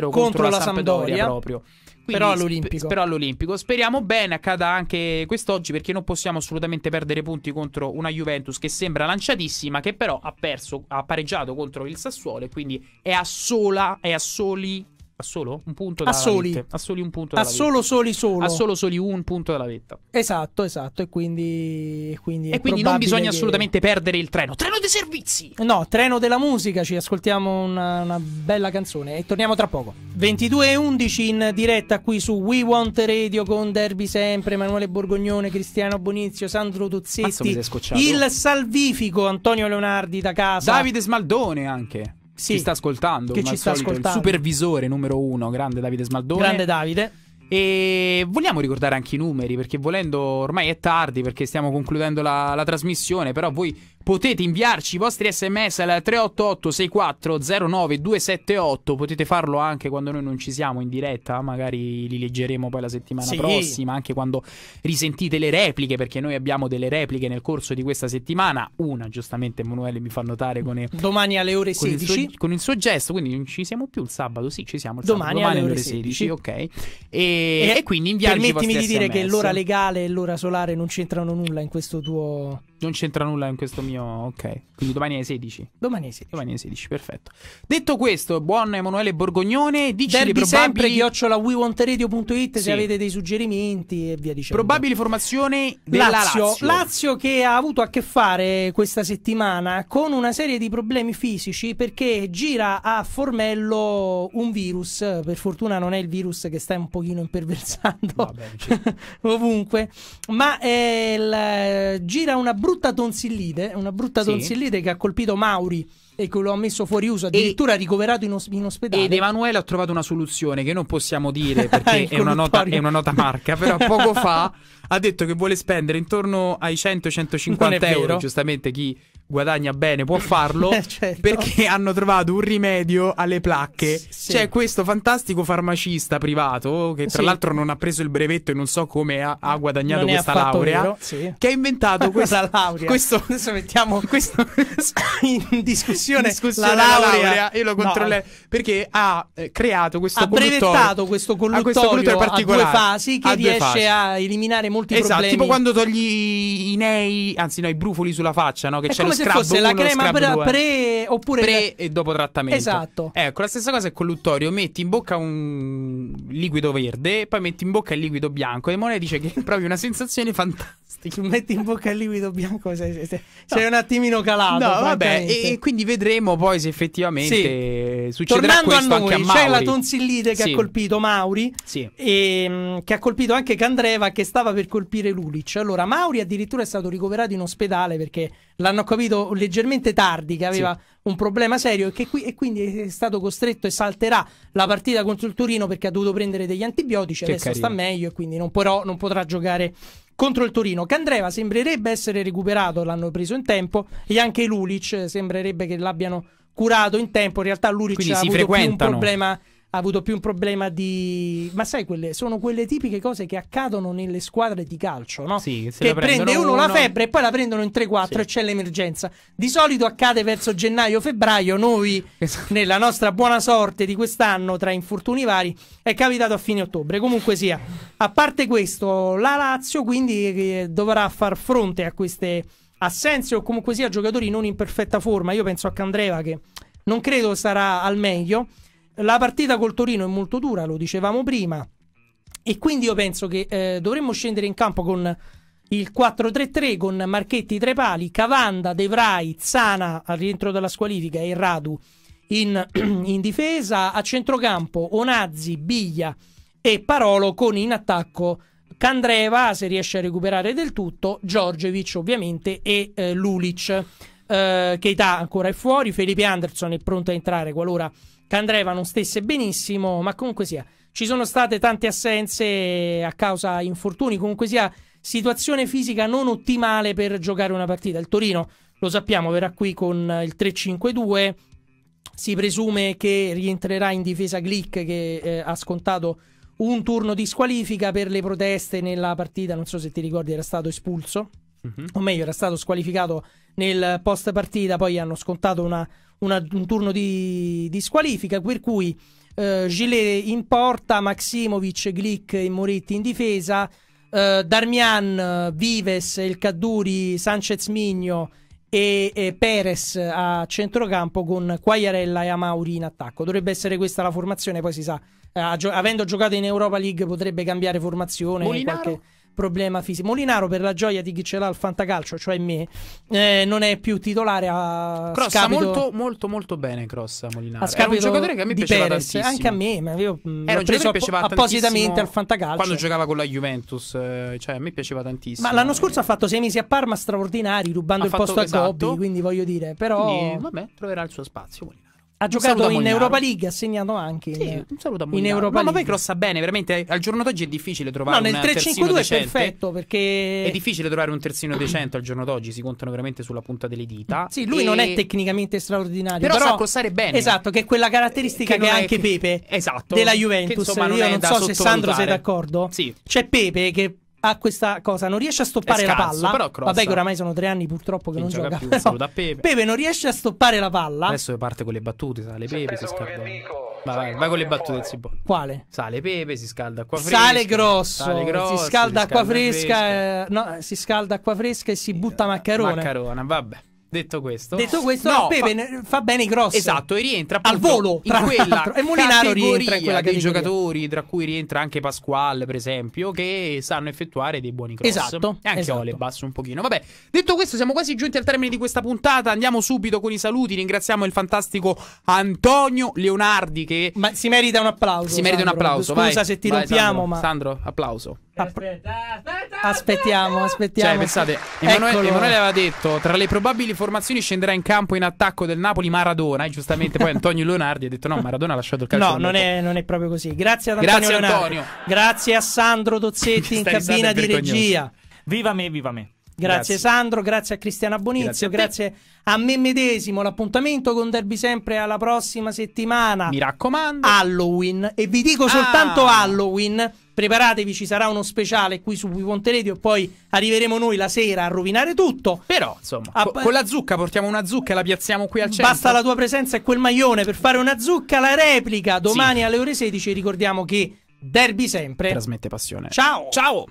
contro, contro la, la Sampdoria, Sampdoria proprio. Quindi, però, all'Olimpico. Sp però all'Olimpico. Speriamo bene accada anche quest'oggi perché non possiamo assolutamente perdere punti contro una Juventus che sembra lanciatissima, che però ha perso, ha pareggiato contro il Sassuolo e quindi è a sola, è a soli a solo un punto dalla a soli. Vette. A soli un punto a dalla solo, vetta. soli, solo. A solo, soli un punto dalla vetta. Esatto, esatto. E quindi. quindi e quindi non bisogna che... assolutamente perdere il treno. Treno dei servizi! No, treno della musica. Ci ascoltiamo una, una bella canzone. E torniamo tra poco. 22 e 11 in diretta qui su We Want Radio con Derby sempre. Emanuele Borgognone, Cristiano Bonizio, Sandro Tuzzetti. Il salvifico Antonio Leonardi da casa. Davide Smaldone anche sì, ci sta ascoltando. Che ci sta solito, ascoltando. Il supervisore numero uno, grande Davide Smaldone. Grande Davide. E vogliamo ricordare anche i numeri perché volendo ormai è tardi perché stiamo concludendo la, la trasmissione, però voi Potete inviarci i vostri sms al 388 64 09 278. Potete farlo anche quando noi non ci siamo in diretta. Magari li leggeremo poi la settimana sì. prossima. Anche quando risentite le repliche, perché noi abbiamo delle repliche nel corso di questa settimana. Una, giustamente, Emanuele mi fa notare con il, domani alle ore con Il suo, con il suo gesto, quindi non ci siamo più il sabato. Sì, ci siamo. Il domani, domani alle ore 16. 16 ok. E, e, e quindi inviarci i vostri sms. Permettimi di dire che l'ora legale e l'ora solare non c'entrano nulla in questo tuo non c'entra nulla in questo mio. Ok. Quindi domani alle 16. Domani alle 16. Domani alle 16, perfetto. Detto questo, buon Emanuele Borgognone. Dici Derby probabili... sempre chiocciolawewanteradio.it sì. se avete dei suggerimenti e via dicendo. Probabile formazione della Lazio. Lazio. Lazio che ha avuto a che fare questa settimana con una serie di problemi fisici perché gira a Formello un virus. Per fortuna non è il virus che sta un pochino imperversando Vabbè, ovunque, ma è il... gira una brutta tonsillite, eh, una brutta sì. tonsillite che ha colpito Mauri e che lo ha messo fuori uso, addirittura e, ricoverato in, os- in, ospedale. Ed Emanuele ha trovato una soluzione che non possiamo dire ah, perché è, una nota, è, una nota, marca, però poco fa ha detto che vuole spendere intorno ai 100-150 euro, giustamente chi guadagna bene, può farlo eh, certo. perché hanno trovato un rimedio alle placche. Sì. C'è questo fantastico farmacista privato che tra sì. l'altro non ha preso il brevetto e non so come ha, ha guadagnato non questa laurea sì. che ha inventato questa laurea. Questo adesso mettiamo questo in discussione, discussione la laurea. La laurea. Io lo controllerei no. perché ha eh, creato questo ha brevettato questo colluttorio, questo colluttorio particolare a due fasi che a riesce fasi. a eliminare molti esatto, problemi. Esatto, tipo quando togli i nei, anzi no, i brufoli sulla faccia, no, che c'è se scrub fosse uno, la crema pre, pre, oppure pre e dopo trattamento. Esatto. Ecco, la stessa cosa è con l'uttorio, metti in bocca un liquido verde, poi metti in bocca il liquido bianco e Monet dice che è proprio una sensazione fantastica ti metti in bocca il liquido bianco, sei, sei, sei no. un attimino calato. No, vabbè, e quindi vedremo poi se effettivamente sì. succederà Tornando questo a noi, anche a Mauri. C'è la tonsillite che sì. ha colpito Mauri, sì. e, ehm, che ha colpito anche Candreva che stava per colpire Lulic. Allora, Mauri addirittura è stato ricoverato in ospedale perché l'hanno capito leggermente tardi che aveva un problema serio e, che qui, e, quindi è stato costretto e salterà la partita contro il Torino perché ha dovuto prendere degli antibiotici, che adesso carino. sta meglio e quindi non, però, non potrà giocare contro il Torino. Candreva sembrerebbe essere recuperato, l'hanno preso in tempo, e anche Lulic sembrerebbe che l'abbiano curato in tempo. In realtà Lulic Quindi ha avuto un problema ha avuto più un problema di. Ma sai, quelle, sono quelle tipiche cose che accadono nelle squadre di calcio, no? Sì, che prende uno, uno, la febbre e poi la prendono in 3-4 sì. e c'è l'emergenza. Di solito accade verso gennaio-febbraio. Noi, esatto. nella nostra buona sorte di quest'anno, tra infortuni vari, è capitato a fine ottobre. Comunque sia, a parte questo, la Lazio quindi eh, dovrà far fronte a queste assenze o comunque sia giocatori non in perfetta forma. Io penso a Candreva che non credo sarà al meglio. La partita col Torino è molto dura, lo dicevamo prima. E quindi io penso che eh, dovremmo scendere in campo con il 4-3-3 con Marchetti tre pali, Cavanda, De Vrij, Zana al rientro della squalifica e Radu in, in difesa, a centrocampo Onazzi, Biglia e Parolo con in attacco Candreva se riesce a recuperare del tutto, Giorgevic ovviamente e eh, Lulic. Eh, Keita ancora è fuori, Felipe Anderson è pronto a entrare qualora che Andreva non stesse benissimo, ma comunque sia, ci sono state tante assenze a causa infortuni, comunque sia, situazione fisica non ottimale per giocare una partita. Il Torino, lo sappiamo, verrà qui con il 3-5-2, si presume che rientrerà in difesa Glick che eh, ha scontato un turno di squalifica per le proteste nella partita, non so se ti ricordi era stato espulso mm-hmm. o meglio era stato squalificato nel post partita, poi hanno scontato una, una, un turno di, di, squalifica, per cui eh, Gillet in porta, Maximovic, Glick e Moretti in difesa, eh, Darmian, Vives, il Cadduri, Sanchez Migno e, e, Perez a centrocampo con Quagliarella e Amauri in attacco. Dovrebbe essere questa la formazione, poi si sa, eh, gio- avendo giocato in Europa League potrebbe cambiare formazione. Molinaro? Qualche problema fisico. Molinaro, per la gioia di chi ce l'ha al fantacalcio, cioè me, eh, non è più titolare a Crossa scapito... molto, molto, molto bene. Crossa Molinaro a era un giocatore che a me piaceva tantissimo. Anche a me, ma io era mm, l'ho preso app- appositamente al fantacalcio quando giocava con la Juventus. Eh, cioè, a me piaceva tantissimo. Ma l'anno scorso eh. ha fatto sei mesi a Parma straordinari, rubando ha il posto esatto. a Gobbi. Esatto. Quindi voglio dire, però, quindi, vabbè, troverà il suo spazio. Molinaro. Ha giocato in Europa League, ha segnato anche sì, in, un saluto a in Europa League. Ma poi crossa bene, veramente eh, al giorno d'oggi è difficile trovare no, nel 3, 5, 2 è perfetto perché è difficile trovare un terzino decente al giorno d'oggi, si contano veramente sulla punta delle dita. Sì, lui e... non è tecnicamente straordinario, però, però sa crossare bene. Esatto, che è quella caratteristica che, che ha anche Pepe. Esatto. Della Juventus, che, insomma, non io non so se Sandro sei d'accordo. Sì. C'è Pepe che ha questa cosa, non riesce a stoppare scarso, la palla. Però Vabbè, che oramai sono tre anni purtroppo che non, non gioca, gioca più. Saluta Pepe. Pepe non riesce a stoppare la palla. Adesso parte con le battute, sale Pepe, si scalda. Vai, vai, con le battute, si può. Quale? Sale Pepe, si scalda acqua fresca. Sale grosso, sale grosso si scalda, acqua fresca, fresca. Eh, no, si scalda acqua fresca e si butta maccherone. Maccherone, vabbè. Detto questo, Detto questo no, Pepe fa... fa... bene i cross. Esatto, e rientra al volo in quella e Molinaro rientra in quella dei giocatori, tra cui rientra anche Pasquale, per esempio, che sanno effettuare dei buoni cross. Esatto. E anche esatto. Olebas un pochino. Vabbè, detto questo, siamo quasi giunti al termine di questa puntata. Andiamo subito con i saluti. Ringraziamo il fantastico Antonio Leonardi che Ma si merita un applauso. Si merita Sandro. un applauso, Scusa vai. se ti rompiamo, ma Sandro, applauso. Aspetta, aspetta, aspettiamo, aspettiamo. Cioè, pensate, Emanuele, Emanuele, aveva detto tra le probabili formazioni scenderà in campo in attacco del Napoli Maradona. E giustamente poi Antonio Leonardi ha detto: No, Maradona ha lasciato il calcio. No, non è, non è, proprio così. Grazie ad Antonio. Grazie, Leonardi. Antonio. Grazie a Sandro Dozzetti in cabina di regia. Viva me, viva me. Grazie, grazie, Sandro, grazie a Cristiana Bonizio, grazie a, grazie a, me medesimo. L'appuntamento con Derby sempre alla prossima settimana. Mi raccomando. Halloween. E vi dico ah. soltanto Halloween preparatevi, ci sarà uno speciale qui su We Want Radio e poi arriveremo noi la sera a rovinare tutto. Però, insomma, a... con la zucca portiamo una zucca e la piazziamo qui al centro. Basta la tua presenza e quel maglione per fare una zucca, la replica domani sì. alle ore 16 ricordiamo che Derby sempre trasmette passione. Ciao! Ciao!